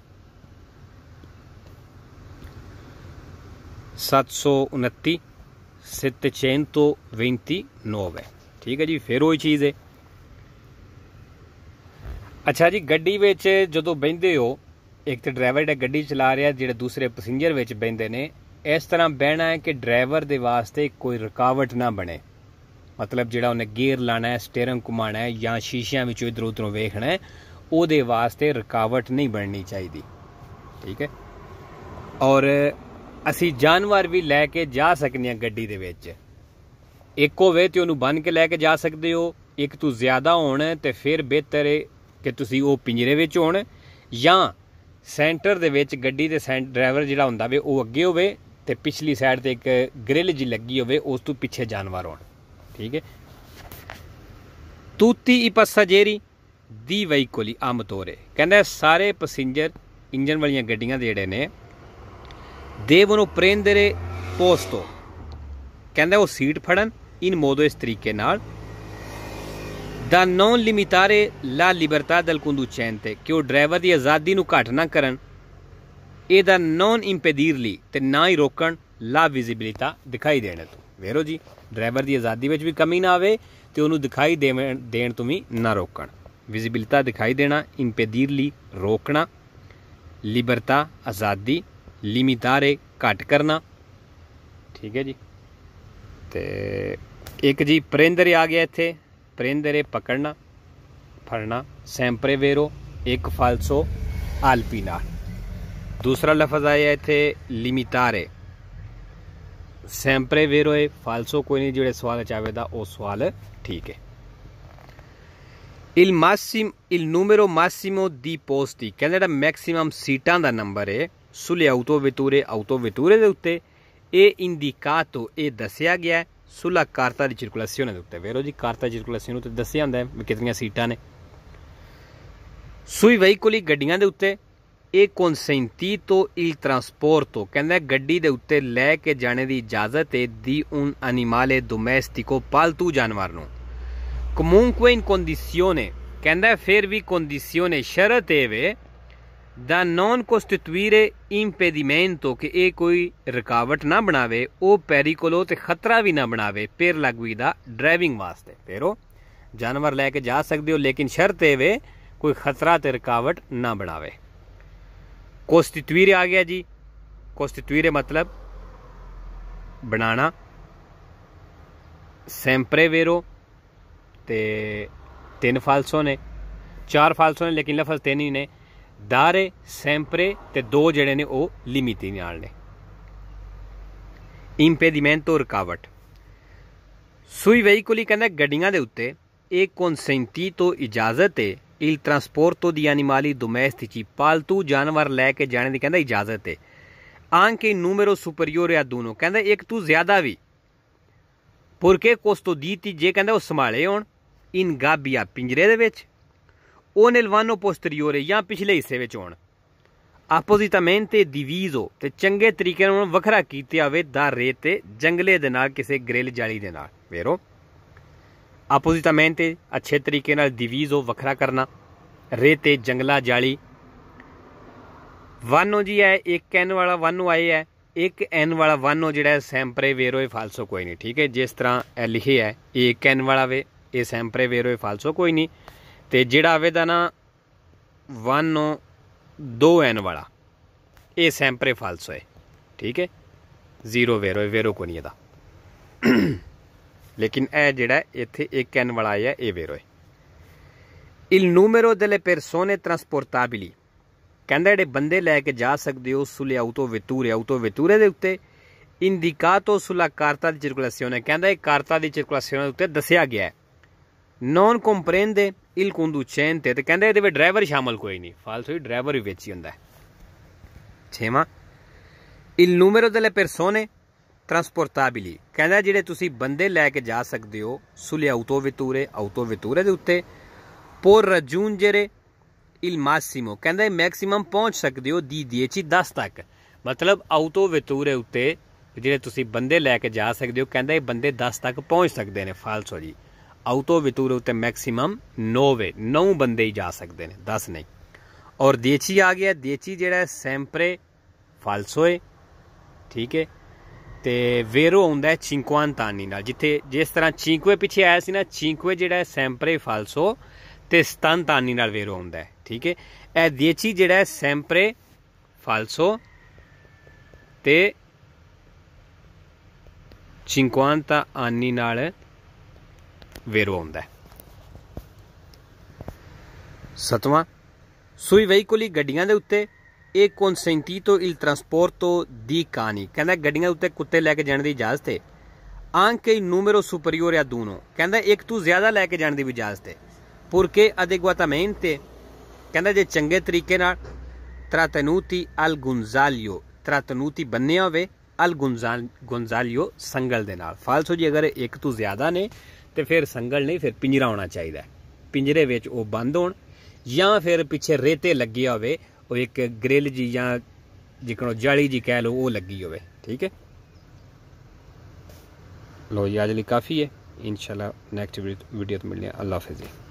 729 729 ਠੀਕ ਹੈ ਜੀ ਫਿਰ ਉਹੀ ਚੀਜ਼ ਹੈ ਅੱਛਾ ਜੀ ਗੱਡੀ ਵਿੱਚ ਜਦੋਂ ਬੈਂਦੇ ਹੋ ਇੱਕ ਤੇ ਡਰਾਈਵਰ ਜਿਹੜਾ ਗੱਡੀ ਚਲਾ ਰਿਹਾ ਜਿਹੜੇ ਦੂਸਰੇ ਪੈਸੇਂਜਰ ਵਿੱਚ ਬੈਂਦੇ ਨੇ ਇਸ ਤਰ੍ਹਾਂ ਬਹਿਣਾ ਹੈ ਕਿ ਡਰਾਈਵਰ ਦੇ ਵਾਸਤੇ ਕੋਈ ਰੁਕਾਵਟ ਨਾ ਬਣੇ ਮਤਲਬ ਜਿਹੜਾ ਉਹਨੇ ਗੇਅਰ ਲਾਣਾ ਹੈ ਸਟੀਅਰਿੰਗ ਘੁਮਾਣਾ ਹੈ ਜਾਂ ਸ਼ੀਸ਼ਿਆਂ ਵਿੱਚੋਂ ਇਧਰ ਉਧਰੋਂ ਵੇਖਣਾ ਹੈ ਉਹਦੇ ਵਾਸਤੇ ਰੁਕਾਵਟ ਨਹੀਂ ਬਣਨੀ ਚਾਹੀਦੀ ਠੀਕ ਹੈ ਔਰ ਅਸੀਂ ਜਾਨਵਰ ਵੀ ਲੈ ਕੇ ਜਾ ਸਕਨੇ ਆ ਗੱਡੀ ਦੇ ਵਿੱਚ ਇੱਕ ਹੋਵੇ ਤੇ ਉਹਨੂੰ ਬੰਨ ਕੇ ਲੈ ਕੇ ਜਾ ਸਕਦੇ ਹੋ ਇੱਕ ਤੋਂ ਜ਼ਿਆਦਾ ਹੋਣ ਤੇ ਫਿਰ ਬਿਹਤਰ ਹੈ ਕਿ ਤੁਸੀਂ ਉਹ ਪਿੰਜਰੇ ਵਿੱਚ ਹੋਣ ਜਾਂ ਸੈਂਟਰ ਦੇ ਵਿੱਚ ਗੱਡੀ ਦੇ ਸੈਂਟਰ ਡਰਾਈਵਰ ਜਿਹੜਾ ਹੁੰਦਾ ਵੇ ਉਹ ਅੱਗੇ ਹੋਵੇ ਤੇ ਪਿਛਲੀ ਸਾਈਡ ਤੇ ਇੱਕ ਗ੍ਰਿਲ ਜੀ ਲੱਗੀ ਹੋਵੇ ਉਸ ਤੋਂ ਪਿੱਛੇ ਜਾਨਵਰ ਹੋਣ ਠੀਕ ਹੈ ਤੂਤੀ ਇਪਸਜੇਰੀ ਦੀ ਵਹੀਕਲੀ ਆਮ ਤੌਰੇ ਕਹਿੰਦਾ ਸਾਰੇ ਪੈਸੇਂਜਰ ਇੰਜਨ ਵਾਲੀਆਂ ਗੱਡੀਆਂ ਦੇ ਜਿਹੜੇ ਨੇ devono prendere posto ਕਹਿੰਦਾ ਉਹ ਸੀਟ ਫੜਨ ਇਨ ਮੋਦੋ ਇਸ ਤਰੀਕੇ ਨਾਲ ਦਾ ਨੌਨ ਲਿਮਿਟਾਰੇ ਲਾ ਲਿਬਰਤਾ ਦਲ ਕੁੰਦੂ ਚੈਨ ਤੇ ਕਿ ਉਹ ਡਰਾਈਵਰ ਦੀ ਆਜ਼ਾਦੀ ਨੂੰ ਘਟ ਨਾ ਕਰਨ ਇਹਦਾ ਨੌਨ ਇੰਪੈਡੀਰ ਲਈ ਤੇ ਨਾ ਹੀ ਰੋਕਣ ਲਾ ਵਿਜ਼ਿਬਿਲਿਟਾ ਦਿਖਾਈ ਦੇਣ ਤੋਂ ਵੇਰੋ ਜੀ ਡਰਾਈਵਰ ਦੀ ਆਜ਼ਾਦੀ ਵਿੱਚ ਵੀ ਕਮੀ ਨਾ ਆਵੇ ਤੇ ਉਹਨੂੰ ਦਿਖਾਈ ਦੇਣ ਤੋਂ ਵੀ ਨਾ ਰੋਕਣ ਵਿਜ਼ਿਬਿਲਿਟਾ ਦਿਖਾਈ ਦੇਣਾ ਇੰਪੈਡੀਰ ਰੋਕਣਾ ਲਿਬਰਤਾ ਆਜ਼ਾਦੀ ਲਿਮਿਤਾਰੇ ਘਟ ਕਰਨਾ ਠੀਕ ਹੈ ਜੀ ਤੇ ਇੱਕ ਜੀ ਪ੍ਰਿੰਦਰੇ ਆ ਗਿਆ ਇੱਥੇ ਪ੍ਰਿੰਦਰੇ ਪਕੜਨਾ ਫੜਨਾ ਸੈਂਪਰੇ ਵੇਰੋ ਇੱਕ ਫਾਲਸੋ ਆਲਪੀਨਾ ਦੂਸਰਾ ਲਫ਼ਜ਼ ਆਇਆ ਇੱਥੇ ਲਿਮਿਤਾਰੇ ਸੈਂਪਰੇ ਵੇਰੋ ਇਹ ਫਾਲਸੋ ਕੋਈ ਨਹੀਂ ਜਿਹੜੇ ਸਵਾਲ ਦਾ ਉਹ ਸਵਾਲ ਠੀਕ ਹੈ ਇਲ ਮਾਸਿਮ ਇਲ numero ਮਾਸਿਮੋ ਦੀ ਪੋਸਤੀ ਕਹਿੰਦਾ ਮੈਕਸਿਮਮ ਸੀਟਾਂ ਦਾ ਨੰਬਰ ਹੈ sulle autovetture autovetture de utte e indicato e ਦੱਸਿਆ ਗਿਆ sulla carta di circolazione de utte vero di carta di circolazione da ਦੱਸਿਆ ਹੁੰਦਾ ਹੈ ਕਿਤਨੀਆਂ ਸੀਟਾਂ ਨੇ sui veicoli ਗੱਡੀਆਂ ਦੇ ਉੱਤੇ consentito il trasporto che ne gaddi ਉੱਤੇ ਲੈ ਕੇ ਜਾਣੇ ਦੀ ਇਜਾਜ਼ਤ di un animale domestico paltu ਜਾਨਵਰ comunque in condizione che ne fervi condizione ਸ਼ਰਤ ਹੈ ਦਾ ਨੌਨ ਕੋਸਟਿਟੂਇਰੇ ਇੰਪੈਡੀਮੈਂਟੋ ਕਿ ਇਹ ਕੋਈ ਰਕਾਵਟ ਨਾ ਬਣਾਵੇ ਉਹ ਪੈਰੀਕੋਲੋ ਤੇ ਖਤਰਾ ਵੀ ਨਾ ਬਣਾਵੇ ਪੇਰ ਲਗਵੀ ਦਾ ਡਰਾਈਵਿੰਗ ਵਾਸਤੇ ਪੇਰੋ ਜਾਨਵਰ ਲੈ ਕੇ ਜਾ ਸਕਦੇ ਹੋ ਲੇਕਿਨ ਸ਼ਰਤ ਇਹ ਵੇ ਕੋਈ ਖਤਰਾ ਤੇ ਰਕਾਵਟ ਨਾ ਬਣਾਵੇ ਕੋਸਟਿਟੂਇਰੇ ਆ ਗਿਆ ਜੀ ਕੋਸਟਿਟੂਇਰੇ ਮਤਲਬ ਬਣਾਣਾ ਸੈਂਪਰੇ ਵੇਰੋ ਤੇ ਤਿੰਨ ਫਾਲਸੋ ਨੇ ਚਾਰ ਫਾਲਸੋ ਨੇ ਲੇਕਿਨ ਲਫ਼ਜ਼ ਤਿੰਨ ਹੀ ਨੇ ਦਾਰੇ ਸੈਂਪਰੇ ਤੇ ਦੋ ਜਿਹੜੇ ਨੇ ਉਹ ਲਿਮਿਟੀ ਨਾਲ ਨੇ ਇੰਪੈਡੀਮੈਂਟੋ ਰਕਾਵਟ ਸੂਈ ਵਹੀਕੁਲੀ ਕਹਿੰਦਾ ਗੱਡੀਆਂ ਦੇ ਉੱਤੇ ਇਹ ਕੌਨਸੈਂਟੀ ਤੋਂ ਇਜਾਜ਼ਤ ਹੈ ਇਲ ਟਰਾਂਸਪੋਰਟੋ ਦੀ ਐਨੀਮਾਲੀ ਡੋਮੈਸਟਿਕੀ ਪਾਲਤੂ ਜਾਨਵਰ ਲੈ ਕੇ ਜਾਣ ਦੀ ਕਹਿੰਦਾ ਇਜਾਜ਼ਤ ਹੈ ਆਂਕੇ ਨੂਮੇਰੋ ਸੁਪਰੀਓਰ ਆ ਦੋਨੋਂ ਕਹਿੰਦਾ ਇੱਕ ਤੋਂ ਜ਼ਿਆਦਾ ਵੀ ਪੁਰਕੇ ਕੋਸਤੋ ਦੀਤੀ ਜੇ ਕਹਿੰਦਾ ਉਹ ਸੰਭਾਲੇ ਹੋਣ ਇਨ ਗਾਬੀਆ ਪਿੰਜਰੇ ਦੇ ਵਿੱਚ ਉਹ nel ਪੋਸਟਰੀਓਰੇ posteriore ਜਾਂ ਪਿਛਲੇ ਹਿੱਸੇ ਵਿੱਚ ਹੋਣ ਆਪੋਜ਼ਿਟਾਮੈਂਟੇ ਡਿਵੀਜ਼ੋ ਤੇ ਚੰਗੇ ਤਰੀਕੇ ਨਾਲ ਵੱਖਰਾ ਕੀਤਾ ਹੋਵੇ ਦਾ ਰੇਤ ਤੇ ਜੰਗਲੇ ਦੇ ਨਾਲ ਕਿਸੇ ਗ੍ਰਿਲ ਜਾਲੀ ਦੇ ਨਾਲ ਵੇਰੋ ਆਪੋਜ਼ਿਟਾਮੈਂਟੇ ਅੱਛੇ ਤਰੀਕੇ ਨਾਲ ਡਿਵੀਜ਼ੋ ਵੱਖਰਾ ਕਰਨਾ ਰੇਤ ਤੇ ਜੰਗਲਾ ਜਾਲੀ ਵਾਨੋ ਜੀ ਹੈ ਇੱਕ ਐਨ ਵਾਲਾ ਵਾਨੋ ਆਏ ਹੈ ਇੱਕ ਐਨ ਵਾਲਾ ਵਾਨੋ ਜਿਹੜਾ ਹੈ ਸੈਂਪਰੇ ਵੇਰੋ ਇਹ ਫਾਲਸੋ ਕੋਈ ਨਹੀਂ ਠੀਕ ਹੈ ਜਿਸ ਤਰ੍ਹਾਂ ਇਹ ਲਿਖਿਆ ਹੈ ਇੱਕ ਐਨ ਵਾਲਾ ਵੇ ਇਹ ਸੈਂਪਰੇ ਵੇਰੋ ਇਹ ਫਾਲਸੋ ਕੋਈ ਨਹੀਂ ਤੇ ਜਿਹੜਾ ਦਾ ਨਾ 1 ਨੂੰ 2n ਵਾਲਾ ਇਹ ਸੈਂਪਰੇ ਫਾਲਸ ਹੋਏ ਠੀਕ ਹੈ ਜ਼ੀਰੋ ਵੇਰੋ ਵੇਰੋ ਕੋ ਨਹੀਂ ਇਹਦਾ ਲੇਕਿਨ ਇਹ ਜਿਹੜਾ ਇੱਥੇ 1n ਵਾਲਾ ਆਇਆ ਇਹ ਵੇਰੋ ਹੈ ਇਲ ਨੂਮੇਰੋ ਦਲੇ ਪਰਸੋਨੇ ਟ੍ਰਾਂਸਪੋਰਟਾਬਿਲੀ ਕਹਿੰਦਾ ਜਿਹੜੇ ਬੰਦੇ ਲੈ ਕੇ ਜਾ ਸਕਦੇ ਹੋ ਸੁਲਿਆਉਤੋ ਵਿਤੂਰਿਆਉਤੋ ਵਿਤੂਰੇ ਦੇ ਉੱਤੇ ਇੰਡੀਕਾਟੋ ਸੁਲਾ ਕਾਰਤਾ ਦੀ ਸਰਕੂਲੇਸ਼ਨ ਹੈ ਕਹਿੰਦਾ ਇਹ ਕਾਰਤਾ ਦੀ ਸਰਕੂਲੇਸ਼ਨ ਦੇ ਉੱਤੇ ਦੱਸਿਆ ਗਿਆ ਹੈ ਨੋਨ ਕੰਪਰੈਂਦੇ ਇਲ ਕੰਡੂਸੈਂਤੇ ਤੇ ਕਹਿੰਦੇ ਇਹਦੇ ਵਿੱਚ ਡਰਾਈਵਰ ਸ਼ਾਮਲ ਕੋਈ ਨਹੀਂ ਫਾਲਸੋ ਹੀ ਡਰਾਈਵਰ ਹੀ ਵਿੱਚ ਹੀ ਹੁੰਦਾ ਹੈ ਛੇਵਾਂ ਇਲ ਨੂਮੇਰੋ ਦੇਲੇ ਪਰਸੋਨੇ ਟਰਾਂਸਪੋਰਟਾਬਿਲੀ ਕਹਿੰਦਾ ਜਿਹੜੇ ਤੁਸੀਂ ਬੰਦੇ ਲੈ ਕੇ ਜਾ ਸਕਦੇ ਹੋ ਸੁਲੇ ਆਟੋ ਵਿਤੂਰੇ ਆਟੋ ਵਿਤੂਰੇ ਦੇ ਉੱਤੇ ਪੋਰ ਰਜੂਨ ਜਰੇ ਇਲ ਮਾਸਿਮੋ ਕਹਿੰਦਾ ਮੈਕਸਿਮਮ ਪਹੁੰਚ ਸਕਦੇ ਹੋ ਦੀ ਚੀ 10 ਤੱਕ ਮਤਲਬ ਆਟੋ ਵਿਤੂਰੇ ਉੱਤੇ ਜਿਹੜੇ ਤੁਸੀਂ ਬੰਦੇ ਲੈ ਕੇ ਜਾ ਸਕਦੇ ਹੋ ਕਹਿੰਦਾ ਇਹ ਬੰਦੇ 10 ਤੱਕ ਪਹੁੰਚ ਸਕਦੇ ਨੇ ਫਾਲਸੋ ਜੀ ਆਫ ਵਿਤੂਰ ਉਤੇ ਮੈਕਸਿਮਮ 9 ਵੇ 9 ਬੰਦੇ ਹੀ ਜਾ ਸਕਦੇ ਨੇ 10 ਨਹੀਂ ਔਰ ਦੇਚੀ ਆ ਗਿਆ ਦੇਚੀ ਜਿਹੜਾ ਸੈਂਪਰੇ ਫਾਲਸੋਏ ਠੀਕ ਹੈ ਤੇ ਵੇਰੋ ਹੁੰਦਾ ਹੈ ਚਿੰਕਵਾਨਤਾਨੀ ਨਾਲ ਜਿੱਥੇ ਜਿਸ ਤਰ੍ਹਾਂ ਚਿੰਕਵੇ ਪਿੱਛੇ ਆਇਆ ਸੀ ਨਾ ਚਿੰਕਵੇ ਜਿਹੜਾ ਸੈਂਪਰੇ ਫਾਲਸੋ ਤੇ ਸਤਨਤਾਨੀ ਨਾਲ ਵੇਰੋ ਹੁੰਦਾ ਹੈ ਠੀਕ ਹੈ ਇਹ ਦੇਚੀ ਜਿਹੜਾ ਸੈਂਪਰੇ ਫਾਲਸੋ ਤੇ ਚਿੰਕਵਾਨਤਾ ਆਨੀ ਨਾਲ ਵੇਰਵਾ ਹੁੰਦਾ ਹੈ ਸਤਵਾਂ ਸੂਈ ਵਹੀਕੁਲੀ ਗੱਡੀਆਂ ਦੇ ਉੱਤੇ ਇਹ ਕੌਨਸੈਂਟੀ ਤੋਂ ਇਲ ਟ੍ਰਾਂਸਪੋਰਟੋ ਦੀ ਕਹਾਣੀ ਕਹਿੰਦਾ ਗੱਡੀਆਂ ਉੱਤੇ ਕੁੱਤੇ ਲੈ ਕੇ ਜਾਣ ਦੀ ਇਜਾਜ਼ਤ ਹੈ ਆਂਕੇ ਨੂਮੇਰੋ ਸੁਪਰੀਅਰ ਆ ਦੂਨੋ ਕਹਿੰਦਾ ਇੱਕ ਤੋਂ ਜ਼ਿਆਦਾ ਲੈ ਕੇ ਜਾਣ ਦੀ ਇਜਾਜ਼ਤ ਹੈ ਪੁਰਕੇ ਅਦੇਗਵਾਤਾਮੈਨ ਤੇ ਕਹਿੰਦਾ ਜੇ ਚੰਗੇ ਤਰੀਕੇ ਨਾਲ ਤਰਾਤਨੂਤੀ ਅਲ ਗੁੰਜ਼ਾਲਿਓ ਤਰਾਤਨੂਤੀ ਬੰਨਿਆ ਹੋਵੇ ਅਲ ਗੁੰਜ਼ਾਲ ਗੁੰਜ਼ਾਲਿਓ ਸੰਗਲ ਦੇ ਨਾਲ ਫਾਲਸੋ ਜੀ ਅਗਰ ਇੱਕ ਤੋਂ ਜ਼ਿਆਦਾ ਨੇ ਤੇ ਫਿਰ ਸੰਗਲ ਨਹੀਂ ਫਿਰ ਪਿੰਜਰਾ ਆਉਣਾ ਚਾਹੀਦਾ ਪਿੰਜਰੇ ਵਿੱਚ ਉਹ ਬੰਦ ਹੋਣ ਜਾਂ ਫਿਰ ਪਿੱਛੇ ਰੇਤੇ ਲੱਗੀ ਹੋਵੇ ਉਹ ਇੱਕ ਗ੍ਰਿਲ ਜੀ ਜਾਂ ਜਿਕਣੋ ਜਾਲੀ ਜੀ ਕਹਿ ਲਓ ਉਹ ਲੱਗੀ ਹੋਵੇ ਠੀਕ ਹੈ ਲੋ ਜੀ ਅੱਜ ਲਈ ਕਾਫੀ ਹੈ ਇਨਸ਼ਾਅੱਲਾ ਨੈਕਸਟ ਵੀਡੀਓ ਤੋਂ ਮਿਲਦੇ ਹਾਂ ਅੱਲਾਹ ਹਾਫਿਜ਼